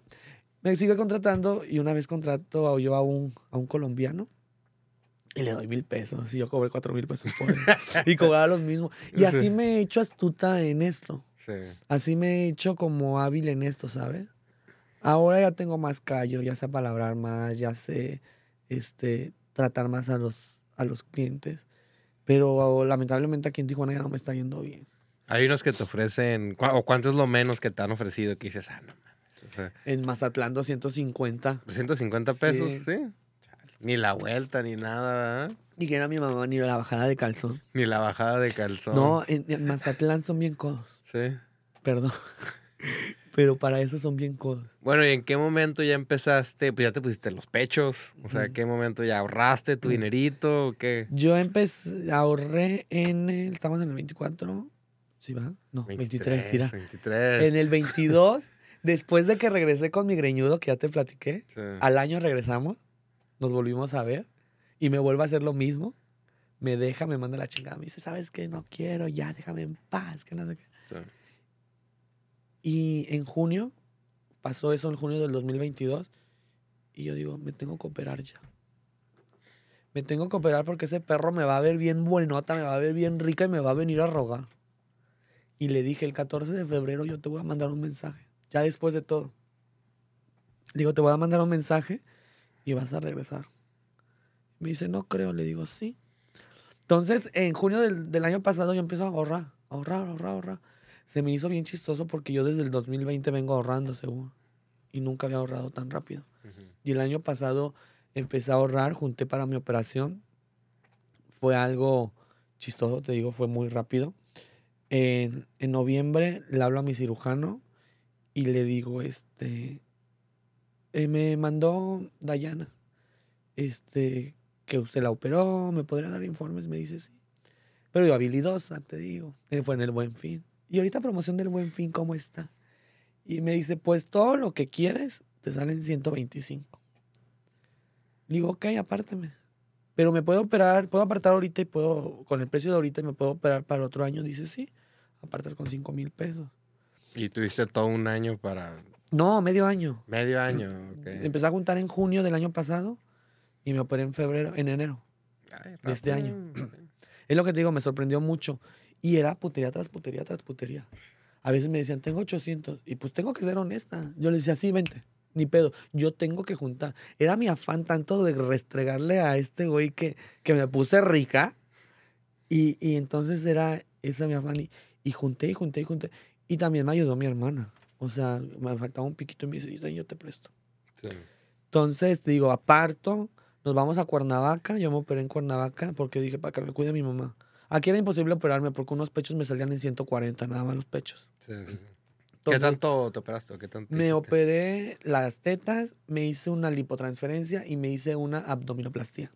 Me sigue contratando y una vez contrato yo a un, a un colombiano y le doy mil pesos y yo cobré cuatro mil pesos por él. y cobraba los mismos. Y así me he hecho astuta en esto. Sí. Así me he hecho como hábil en esto, ¿sabes? Ahora ya tengo más callo, ya sé palabrar más, ya sé este, tratar más a los, a los clientes. Pero lamentablemente aquí en Tijuana ya no me está yendo bien. Hay unos que te ofrecen, o cuánto es lo menos que te han ofrecido que dices, ah, no o en Mazatlán 250. 150 pesos, sí. Ni la vuelta, ni nada. Ni que era mi mamá, ni la bajada de calzón. Ni la bajada de calzón. No, en, en Mazatlán son bien codos. Sí. Perdón. Pero para eso son bien codos. Bueno, ¿y en qué momento ya empezaste? Pues ya te pusiste los pechos. O sea, ¿en qué momento ya ahorraste tu dinerito? qué? Yo empecé, ahorré en el, estamos en el 24, Sí, va. No, 23, 23, 23. En el 22, después de que regresé con mi greñudo, que ya te platiqué, al año regresamos, nos volvimos a ver y me vuelve a hacer lo mismo. Me deja, me manda la chingada, me dice, ¿sabes qué? No quiero, ya, déjame en paz, que no sé qué. Sí. Y en junio, pasó eso en junio del 2022, y yo digo, me tengo que operar ya. Me tengo que operar porque ese perro me va a ver bien buenota, me va a ver bien rica y me va a venir a rogar. Y le dije, el 14 de febrero yo te voy a mandar un mensaje, ya después de todo. Digo, te voy a mandar un mensaje y vas a regresar. Me dice, no creo, le digo, sí. Entonces, en junio del, año pasado yo empiezo a ahorrar, ahorrar, ahorrar, ahorrar se me hizo bien chistoso porque yo desde el 2020 vengo ahorrando, seguro. Y nunca había ahorrado tan rápido. Y el año pasado empecé a ahorrar, junté para mi operación. Fue algo chistoso, te digo, fue muy rápido. En, noviembre le hablo a mi cirujano y le digo, este, eh, me mandó Dayana, este, que usted la operó, me podría dar informes, me dice sí. Pero yo habilidosa, te digo, eh, fue en el buen fin. ¿y ahorita promoción del buen fin cómo está? Y me dice, pues todo lo que quieres te salen 125. digo, ok, apárteme. Pero me puedo operar, puedo apartar ahorita y puedo, con el precio de ahorita, me puedo operar para el otro año. Dice, sí, apartas con 5 mil pesos. ¿Y tuviste todo un año para...? No, medio año. Medio año, em, ok. Empecé a juntar en junio del año pasado y me operé en febrero, en enero de este año. Es lo que te digo, me sorprendió mucho. Y era putería tras putería tras putería. A veces me decían, tengo 800. Y pues tengo que ser honesta. Yo le decía, sí, vente. Ni pedo. Yo tengo que juntar. Era mi afán tanto de restregarle a este güey que, que me puse rica. Y, entonces era esa mi afán. Y, junté y junté y junté. Y también me ayudó mi hermana. O sea, me faltaba un piquito y me dice, yo te presto. Entonces, digo, aparto, nos vamos a Cuernavaca. Yo me operé en Cuernavaca porque dije, para que me cuide mi mamá. Aquí era imposible operarme porque unos pechos me salían en 140, nada más los pechos. ¿Qué tanto te operaste? ¿Qué tanto me operé las tetas, me hice una lipotransferencia y me hice una abdominoplastía.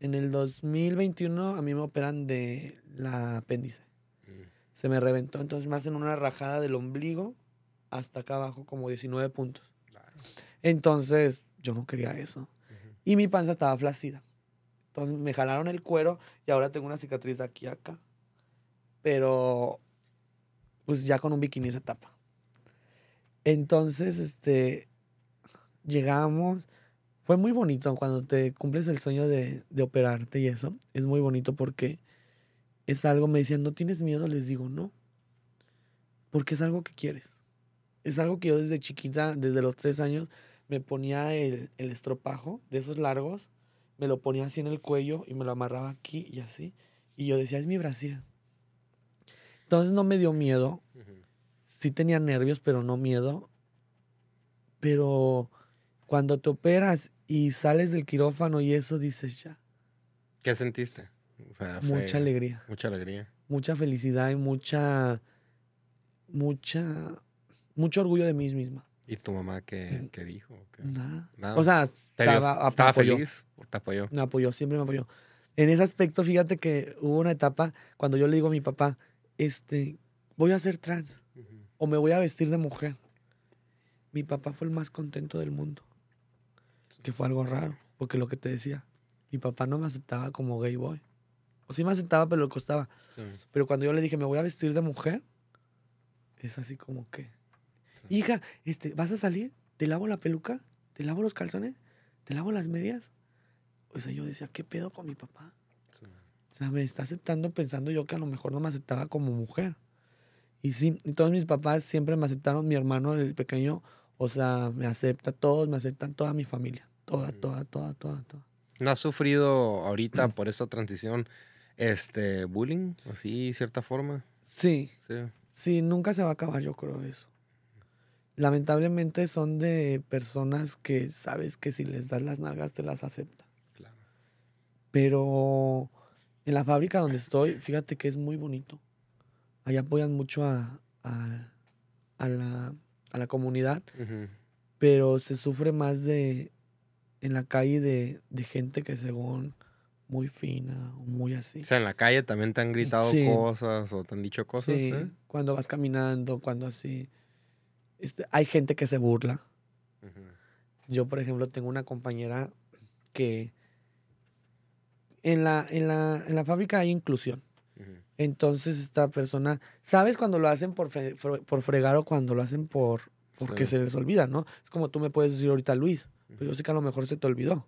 En el 2021 a mí me operan de la apéndice. Mm. Se me reventó, entonces me hacen una rajada del ombligo hasta acá abajo, como 19 puntos. Entonces yo no quería eso. Y mi panza estaba flácida. Entonces me jalaron el cuero y ahora tengo una cicatriz de aquí acá. Pero pues ya con un bikini se tapa. Entonces, este, llegamos. Fue muy bonito cuando te cumples el sueño de, operarte y eso. Es muy bonito porque es algo, me decían, ¿no tienes miedo? Les digo, no. Porque es algo que quieres. Es algo que yo desde chiquita, desde los tres años, me ponía el, el estropajo de esos largos me lo ponía así en el cuello y me lo amarraba aquí y así. Y yo decía, es mi brasier. Entonces no me dio miedo. Sí tenía nervios, pero no miedo. Pero cuando te operas y sales del quirófano y eso, dices ya. ¿Qué sentiste? mucha alegría. Mucha alegría. Mucha felicidad y mucha, mucha, mucho orgullo de mí misma. ¿Y tu mamá qué, mm. dijo? Nada. O sea, ¿Te estaba, apoyó. te apoyó. Me apoyó, siempre me apoyó. En ese aspecto, fíjate que hubo una etapa cuando yo le digo a mi papá, este, voy a ser trans o me voy a vestir de mujer. Mi papá fue el más contento del mundo, que fue algo raro, porque lo que te decía, mi papá no me aceptaba como gay boy. O sí me aceptaba, pero le costaba. Pero cuando yo le dije, me voy a vestir de mujer, es así como que hija, este, ¿vas a salir? ¿Te lavo la peluca? ¿Te lavo los calzones? ¿Te lavo las medias? O sea, yo decía, ¿qué pedo con mi papá? O sea, me está aceptando pensando yo que a lo mejor no me aceptaba como mujer. Y sí, todos mis papás siempre me aceptaron, mi hermano, el pequeño, o sea, me acepta todos, me aceptan toda mi familia. Toda, mm. toda, toda, toda, toda. ¿No has sufrido ahorita por esta transición este bullying? Así, cierta forma. Sí. sí. Sí, nunca se va a acabar, yo creo, eso lamentablemente son de personas que sabes que si les das las nalgas te las aceptan. Claro. Pero en la fábrica donde estoy, fíjate que es muy bonito. Allá apoyan mucho a, la, comunidad, pero se sufre más de en la calle de, gente que según muy fina o muy así. O sea, en la calle también te han gritado cosas o te han dicho cosas. Sí. ¿eh? Cuando vas caminando, cuando así. Este, hay gente que se burla. Yo, por ejemplo, tengo una compañera que en la, en la, fábrica hay inclusión. Entonces esta persona, ¿sabes cuando lo hacen por, por fregar o cuando lo hacen por porque se les olvida, ¿no? Es como tú me puedes decir ahorita Luis, pero yo sé que a lo mejor se te olvidó.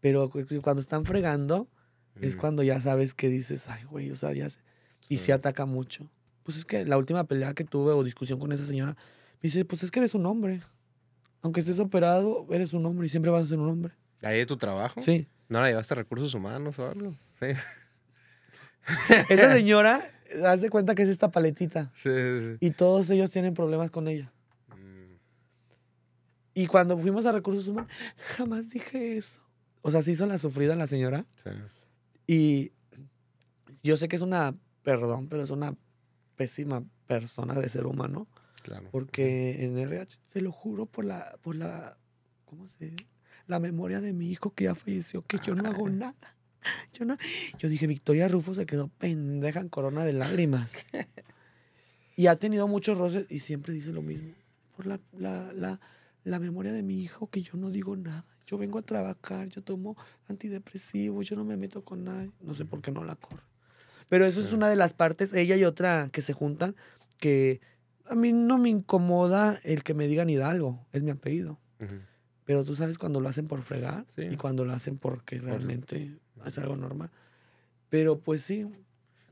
Pero cuando están fregando es cuando ya sabes que dices, ay, güey, o sea, ya Y se ataca mucho. Pues es que la última pelea que tuve o discusión con esa señora, dice, pues es que eres un hombre. Aunque estés operado, eres un hombre y siempre vas a ser un hombre. ¿Ahí de tu trabajo? Sí. ¿No la llevaste a recursos humanos o algo? Sí. Esa señora, haz de cuenta que es esta paletita. Sí, sí, Y todos ellos tienen problemas con ella. Mm. Y cuando fuimos a recursos humanos, jamás dije eso. O sea, sí hizo la sufrida la señora. Sí. Y yo sé que es una, perdón, pero es una pésima persona de ser humano. Porque en RH, te lo juro por la, por la, ¿cómo se La memoria de mi hijo que ya falleció, que yo no hago nada. Yo, no, yo dije, Victoria Rufo se quedó pendeja en corona de lágrimas. y ha tenido muchos roces y siempre dice lo mismo. Por la, la, la, la memoria de mi hijo, que yo no digo nada. Yo vengo a trabajar, yo tomo antidepresivos, yo no me meto con nadie. No sé por qué no la corre. Pero eso es una de las partes, ella y otra que se juntan, que a mí no me incomoda el que me digan Hidalgo, es mi apellido. Pero tú sabes cuando lo hacen por fregar y cuando lo hacen porque realmente es algo normal. Pero pues sí.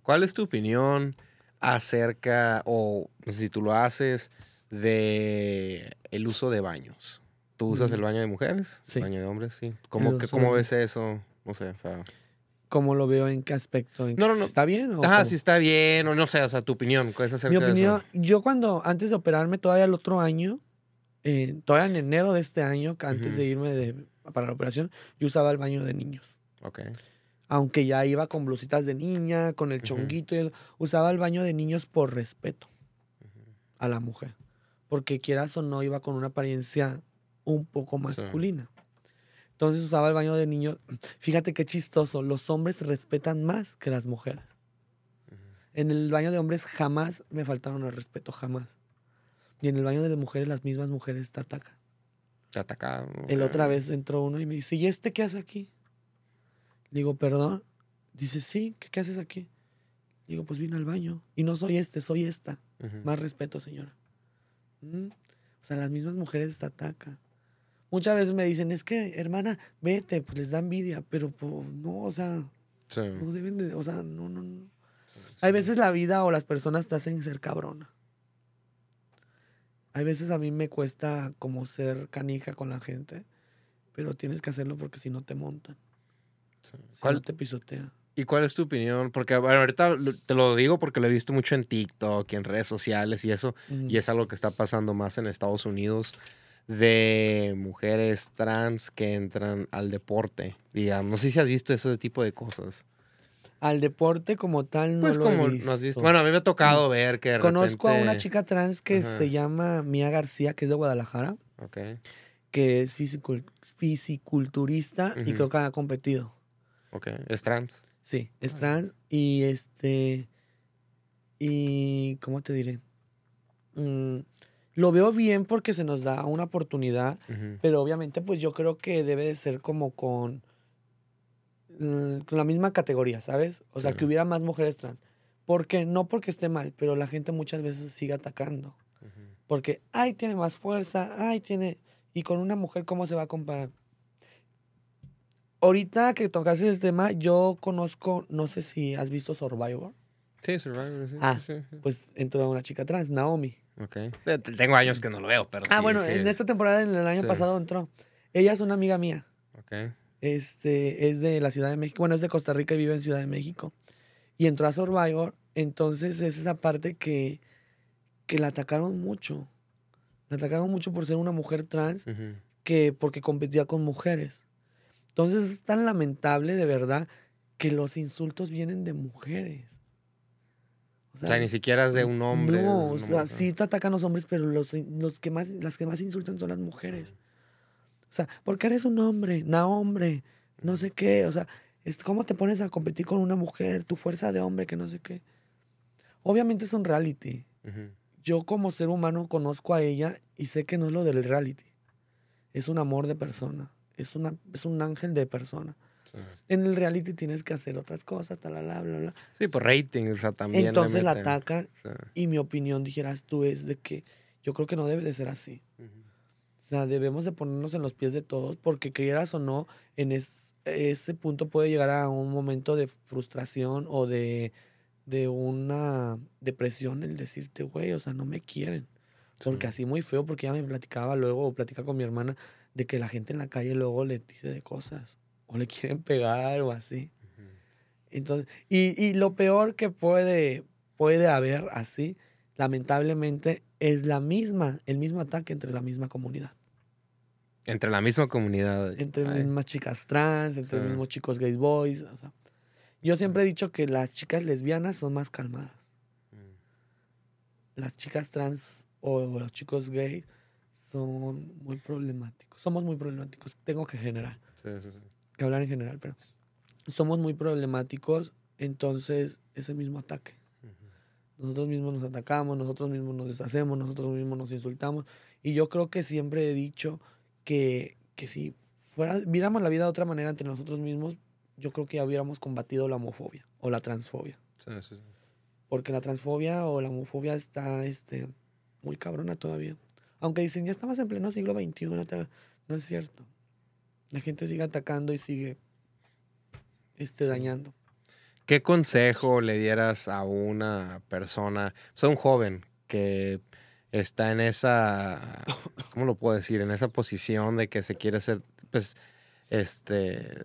¿Cuál es tu opinión acerca, o pues, si tú lo haces, de el uso de baños? ¿Tú usas mm. el baño de mujeres? Sí. baño de hombres? Sí. ¿Cómo, que, ¿cómo ves eso? No sé, o sea cómo lo veo, en qué aspecto. no, ¿Está bien? O está bien, o no sé, o sea, tu opinión. Mi opinión, yo cuando, antes de operarme, todavía el otro año, eh, todavía en enero de este año, antes de irme para la operación, yo usaba el baño de niños. Ok. Aunque ya iba con blusitas de niña, con el chonguito y eso, usaba el baño de niños por respeto a la mujer. Porque quieras o no, iba con una apariencia un poco masculina. Entonces usaba el baño de niños. Fíjate qué chistoso, los hombres respetan más que las mujeres. En el baño de hombres jamás me faltaron el respeto, jamás. Y en el baño de mujeres las mismas mujeres te atacan. Te atacan. El otra vez entró uno y me dice, ¿y este qué hace aquí? Le digo, perdón. Dice, sí, ¿qué, haces aquí? Le digo, pues vine al baño. Y no soy este, soy esta. Más respeto, señora. O sea, las mismas mujeres te atacan muchas veces me dicen, es que, hermana, vete, pues les da envidia, pero pues, no, o sea, no deben de, o sea, no, no, no. Hay veces la vida o las personas te hacen ser cabrona. Hay veces a mí me cuesta como ser canija con la gente, pero tienes que hacerlo porque si no te montan. Si ¿Cuál? no te pisotea. ¿Y cuál es tu opinión? Porque bueno, ahorita te lo digo porque lo he visto mucho en TikTok y en redes sociales y eso, y es algo que está pasando más en Estados Unidos de mujeres trans que entran al deporte, digamos. No sé si has visto ese tipo de cosas. Al deporte como tal no pues como has Bueno, a mí me ha tocado ver que de Conozco a una chica trans que se llama Mía García, que es de Guadalajara. Ok. Que es fisiculturista y creo que ha competido. Ok. ¿Es trans? Sí, es ah. trans y este... Y... ¿Cómo te diré? Mmm... Lo veo bien porque se nos da una oportunidad, pero obviamente pues yo creo que debe de ser como con, mm, la misma categoría, ¿sabes? O sea, que hubiera más mujeres trans. Porque no porque esté mal, pero la gente muchas veces sigue atacando. Porque, ay, tiene más fuerza, ay, tiene... Y con una mujer, ¿cómo se va a comparar? Ahorita que tocaste ese tema, yo conozco, no sé si has visto Survivor. Sí, Survivor, Ah, pues entró una chica trans, Naomi. Tengo años que no lo veo, pero. Ah, bueno, en esta temporada, en el año pasado entró. Ella es una amiga mía. Okay. Este, es de la Ciudad de México. Bueno, es de Costa Rica y vive en Ciudad de México. Y entró a Survivor. Entonces es esa parte que, que la atacaron mucho. La atacaron mucho por ser una mujer trans, que porque competía con mujeres. Entonces es tan lamentable, de verdad, que los insultos vienen de mujeres. O sea, ni siquiera es de un hombre. No, o sea, sí te atacan los hombres, pero los, los que más, las que más insultan son las mujeres. O sea, porque eres un hombre, na hombre, no sé qué. O sea, es, ¿cómo te pones a competir con una mujer? Tu fuerza de hombre, que no sé qué. Obviamente es un reality. Yo como ser humano conozco a ella y sé que no es lo del reality. Es un amor de persona. Es, una, es un ángel de persona. En el reality tienes que hacer otras cosas, tal, bla, bla, Sí, por pues, rating, o sea, también. Entonces la atacan y mi opinión, dijeras tú, es de que yo creo que no debe de ser así. O sea, debemos de ponernos en los pies de todos porque creyeras o no, en ese punto puede llegar a un momento de frustración o de, de una depresión el decirte, güey, o sea, no me quieren. Porque así muy feo, porque ya me platicaba luego, o platica con mi hermana, de que la gente en la calle luego le dice de cosas o le quieren pegar o así. Entonces, y, lo peor que puede, puede haber así, lamentablemente, es la misma, el mismo ataque entre la misma comunidad. Entre la misma comunidad. Entre las mismas chicas trans, entre los mismos chicos gay boys. Yo siempre he dicho que las chicas lesbianas son más calmadas. Mm. Las chicas trans o los chicos gay son muy problemáticos. Somos muy problemáticos. Tengo que generar. Sí, sí, sí hablar en general, pero somos muy problemáticos, entonces ese mismo ataque. Nosotros mismos nos atacamos, nosotros mismos nos deshacemos, nosotros mismos nos insultamos. Y yo creo que siempre he dicho que, que si fuera, viéramos la vida de otra manera entre nosotros mismos, yo creo que ya hubiéramos combatido la homofobia o la transfobia. Porque la transfobia o la homofobia está este, muy cabrona todavía. Aunque dicen, ya estamos en pleno siglo XXI, no es cierto la gente sigue atacando y sigue este, dañando. ¿Qué consejo le dieras a una persona, o sea, un joven que está en esa, ¿cómo lo puedo decir? En esa posición de que se quiere hacer, pues, este,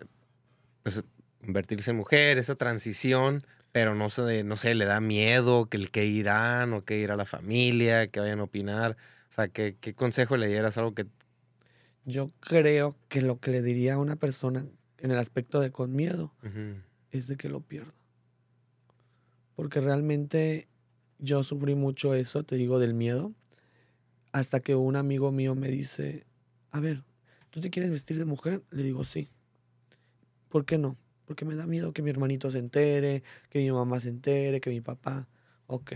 pues, convertirse en mujer, esa transición, pero no sé, no sé, le da miedo que el que irán o que ir a la familia, que vayan a opinar. O sea, ¿qué, qué consejo le dieras? Algo que yo creo que lo que le diría a una persona en el aspecto de con miedo es de que lo pierda. Porque realmente yo sufrí mucho eso, te digo, del miedo, hasta que un amigo mío me dice, a ver, ¿tú te quieres vestir de mujer? Le digo, sí. ¿Por qué no? Porque me da miedo que mi hermanito se entere, que mi mamá se entere, que mi papá. Ok,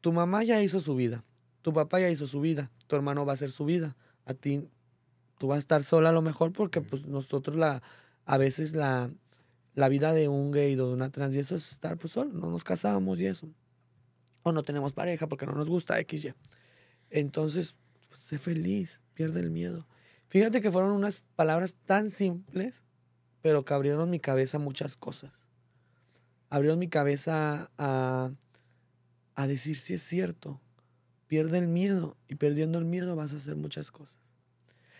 tu mamá ya hizo su vida, tu papá ya hizo su vida, tu hermano va a hacer su vida, a ti tú vas a estar sola a lo mejor porque pues nosotros la, a veces la, la vida de un gay o de una trans y eso es estar pues solo, no nos casábamos y eso. O no tenemos pareja porque no nos gusta X, Y. Entonces, pues, sé feliz, pierde el miedo. Fíjate que fueron unas palabras tan simples, pero que abrieron mi cabeza muchas cosas. Abrieron mi cabeza a decir si es cierto. Pierde el miedo y perdiendo el miedo vas a hacer muchas cosas.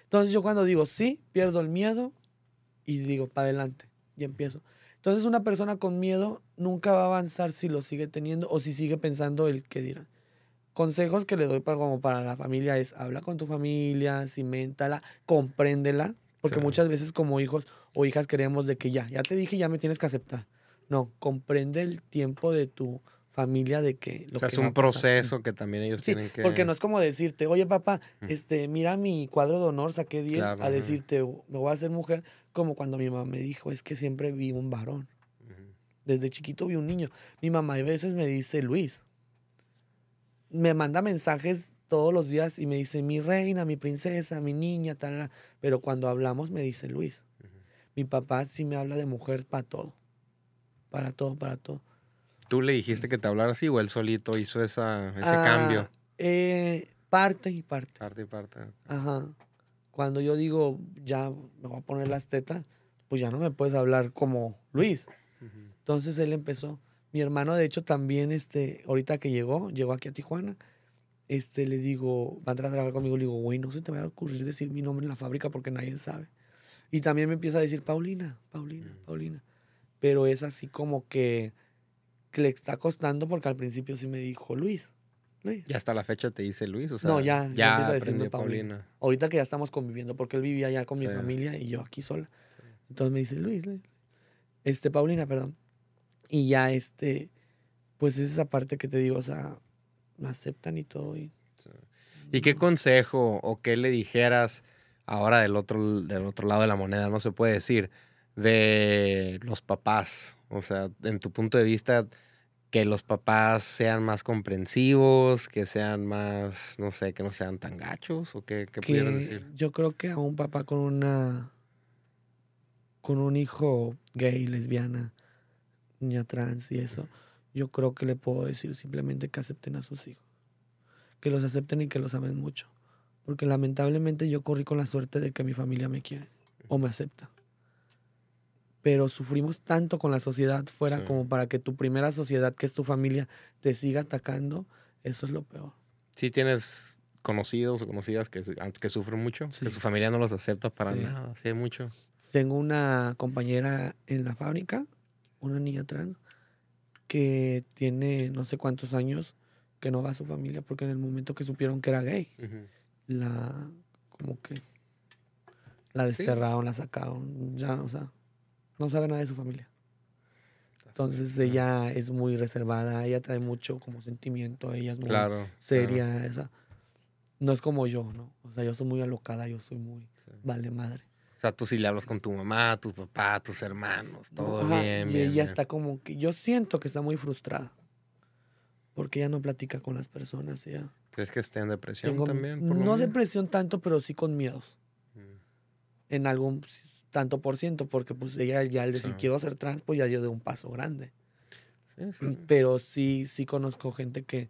Entonces yo cuando digo sí, pierdo el miedo y digo para adelante y empiezo. Entonces una persona con miedo nunca va a avanzar si lo sigue teniendo o si sigue pensando el que dirán. Consejos que le doy para, como para la familia es habla con tu familia, cimentala, compréndela, porque muchas veces como hijos o hijas queremos de que ya, ya te dije, ya me tienes que aceptar. No, comprende el tiempo de tu familia de que... Lo o sea, es un proceso que también ellos tienen que... Porque no es como decirte, oye papá, este, mira mi cuadro de honor, saqué 10, a decirte, me voy a hacer mujer, como cuando mi mamá me dijo, es que siempre vi un varón. Desde chiquito vi un niño. Mi mamá a veces me dice, Luis, me manda mensajes todos los días y me dice, mi reina, mi princesa, mi niña, tal, pero cuando hablamos me dice Luis. Mi papá sí me habla de mujer para todo, para todo, para todo. ¿Tú le dijiste que te hablara así o él solito hizo esa, ese ah, cambio? Eh, parte y parte. Parte y parte. Ajá. Cuando yo digo, ya me voy a poner las tetas, pues ya no me puedes hablar como Luis. Entonces él empezó. Mi hermano, de hecho, también, este, ahorita que llegó, llegó aquí a Tijuana, este, le digo, va a entrar a trabajar conmigo, le digo, güey, no se te va a ocurrir decir mi nombre en la fábrica porque nadie sabe. Y también me empieza a decir, Paulina, Paulina, Paulina. Pero es así como que que le está costando porque al principio sí me dijo Luis. ya Y hasta la fecha te dice Luis, o sea, no, ya, ya, Paulina. Ahorita que ya estamos conviviendo, porque él vivía ya con mi familia y yo aquí sola. Entonces me dice Luis, este, Paulina, perdón. Y ya, este, pues es esa parte que te digo, o sea, me aceptan y todo. Y, qué mm. consejo o qué le dijeras ahora del otro, del otro lado de la moneda, no se puede decir, de los papás? O sea, en tu punto de vista, que los papás sean más comprensivos, que sean más, no sé, que no sean tan gachos, o qué, que pudieras decir. Yo creo que a un papá con una. con un hijo gay, lesbiana, niña trans y eso, yo creo que le puedo decir simplemente que acepten a sus hijos. Que los acepten y que los amen mucho. Porque lamentablemente yo corrí con la suerte de que mi familia me quiere o me acepta pero sufrimos tanto con la sociedad fuera como para que tu primera sociedad, que es tu familia, te siga atacando, eso es lo peor. Sí, tienes conocidos o conocidas que, ah, que sufren mucho, que su familia no los acepta para nada, sí, mucho. Tengo una compañera en la fábrica, una niña trans, que tiene no sé cuántos años que no va a su familia porque en el momento que supieron que era gay, la, como que, la desterraron, la sacaron, ya, o sea no sabe nada de su familia. Entonces ella es muy reservada, ella trae mucho como sentimiento, ella es muy seria, Esa. no es como yo, ¿no? O sea, yo soy muy alocada, yo soy muy vale madre. O sea, tú sí le hablas con tu mamá, tu papá, tus hermanos, todo bien. Y ella está como que yo siento que está muy frustrada. Porque ella no platica con las personas, ¿Crees que esté en depresión también? no depresión tanto, pero sí con miedos. Mm. En algún tanto por ciento, porque pues ella ya el decir si quiero ser trans, pues ya dio de un paso grande. Pero sí, sí conozco gente que,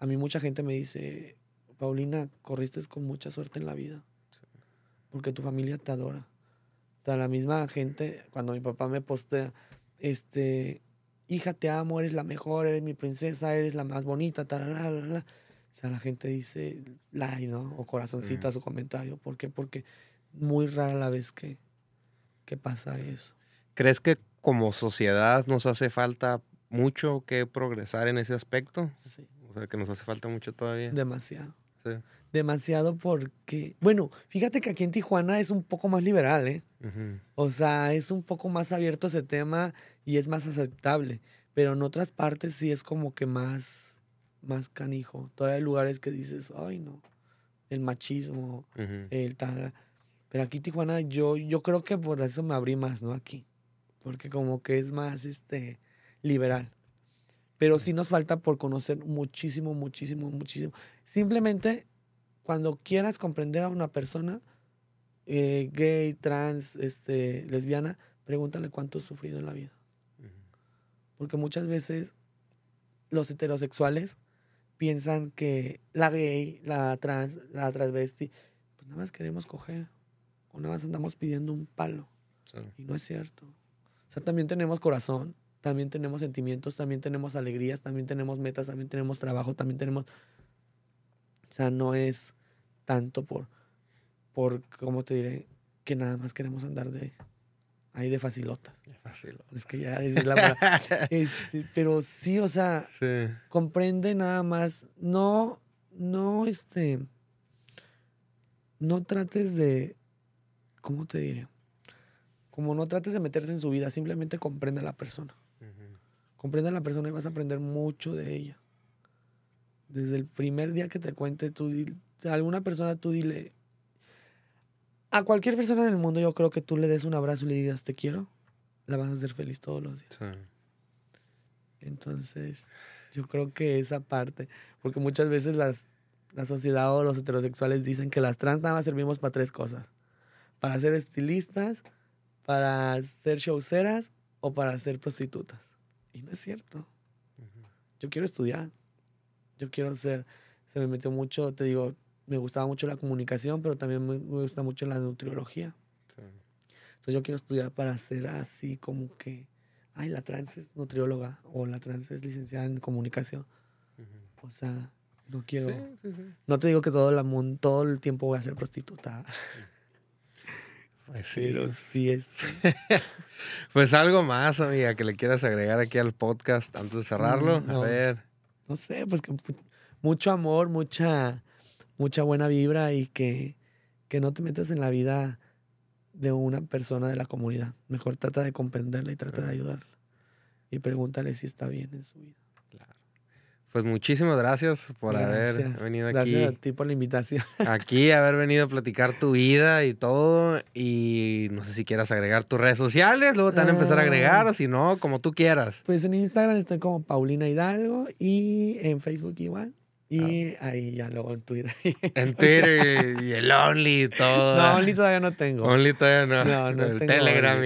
a mí mucha gente me dice, Paulina, corriste con mucha suerte en la vida, porque tu familia te adora. O sea, la misma gente, cuando mi papá me postea, este, hija, te amo, eres la mejor, eres mi princesa, eres la más bonita, tal, o sea, la gente dice like, ¿no? O corazoncito a su comentario. ¿Por qué? Porque muy rara la vez que, ¿Qué pasa eso? ¿Crees que como sociedad nos hace falta mucho que progresar en ese aspecto? Sí. O sea, que nos hace falta mucho todavía. Demasiado. Sí. Demasiado porque, bueno, fíjate que aquí en Tijuana es un poco más liberal, ¿eh? O sea, es un poco más abierto ese tema y es más aceptable, pero en otras partes sí es como que más, más canijo. Todavía hay lugares que dices, ay no, el machismo, el tal pero aquí Tijuana, yo, yo creo que por eso me abrí más, ¿no? Aquí. Porque como que es más este, liberal. Pero sí nos falta por conocer muchísimo, muchísimo, muchísimo. Simplemente, cuando quieras comprender a una persona, eh, gay, trans, este, lesbiana, pregúntale cuánto ha sufrido en la vida. Porque muchas veces los heterosexuales piensan que la gay, la trans, la transvesti, pues nada más queremos coger nada más andamos pidiendo un palo. Y no es cierto. O sea, también tenemos corazón, también tenemos sentimientos, también tenemos alegrías, también tenemos metas, también tenemos trabajo, también tenemos... O sea, no es tanto por, por ¿cómo te diré? Que nada más queremos andar de ahí de facilotas. De facilotas. Es que ya es la este, Pero sí, o sea, comprende nada más. No, no, este, no trates de, ¿cómo te diré? Como no trates de meterse en su vida, simplemente comprende a la persona. Comprende a la persona y vas a aprender mucho de ella. Desde el primer día que te cuente, tú, a alguna persona tú dile, a cualquier persona en el mundo yo creo que tú le des un abrazo y le digas te quiero, la vas a hacer feliz todos los días. Sí. Entonces, yo creo que esa parte, porque muchas veces las, la sociedad o los heterosexuales dicen que las trans nada más servimos para tres cosas para ser estilistas, para ser showceras o para ser prostitutas. Y no es cierto. Yo quiero estudiar. Yo quiero ser. Se me metió mucho, te digo, me gustaba mucho la comunicación, pero también me, gusta mucho la nutriología. Entonces yo quiero estudiar para ser así como que. Ay, la trans es nutrióloga o la trans es licenciada en comunicación. O sea, no quiero. no te digo que todo el, todo el tiempo voy a ser prostituta. Pues sí. es. pues algo más, amiga, que le quieras agregar aquí al podcast antes de cerrarlo. Mm, a ver. No sé, pues que mucho amor, mucha, mucha buena vibra y que, que no te metas en la vida de una persona de la comunidad. Mejor trata de comprenderla y trata de ayudarla. Y pregúntale si está bien en su vida. Pues muchísimas gracias por haber venido aquí. Gracias a ti por la invitación. Aquí, haber venido a platicar tu vida y todo. Y no sé si quieras agregar tus redes sociales, luego te van a empezar a agregar, o si no, como tú quieras. Pues en Instagram estoy como Paulina Hidalgo y en Facebook igual. Ah. Y ahí ya luego en Twitter. en Twitter y el Only y todo. No, Only todavía no tengo. Only todavía no. No, el Telegram,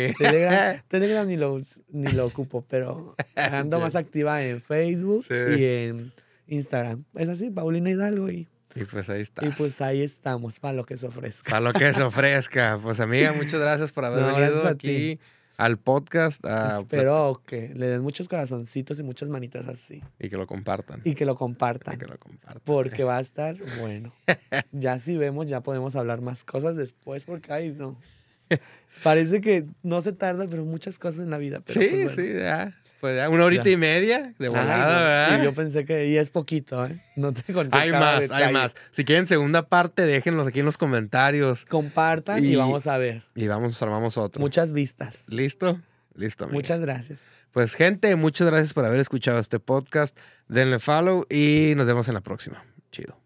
Telegram. ni, lo, ni lo ocupo, pero ando más activa en Facebook y en Instagram. Es así, Paulina Hidalgo y... Y pues ahí está. Y pues ahí estamos, para lo que se ofrezca. Para lo que se ofrezca. Pues amiga, muchas gracias por haber venido aquí. Ti al podcast. A... Espero que le den muchos corazoncitos y muchas manitas así. Y que lo compartan. Y que lo compartan. que lo compartan. Porque va a estar bueno. ya si vemos, ya podemos hablar más cosas después porque, hay no. Parece que no se tarda, pero muchas cosas en la vida. sí, pues sí, ya. Pues, una horita y media de volada, Y yo pensé que ya es poquito, ¿eh? No te conté. Hay más, hay más. Si quieren segunda parte, déjenlos aquí en los comentarios. Compartan y, vamos a ver. Y vamos, armamos otro. Muchas vistas. ¿Listo? Listo, Muchas gracias. Pues, gente, muchas gracias por haber escuchado este podcast. Denle follow y nos vemos en la próxima. Chido.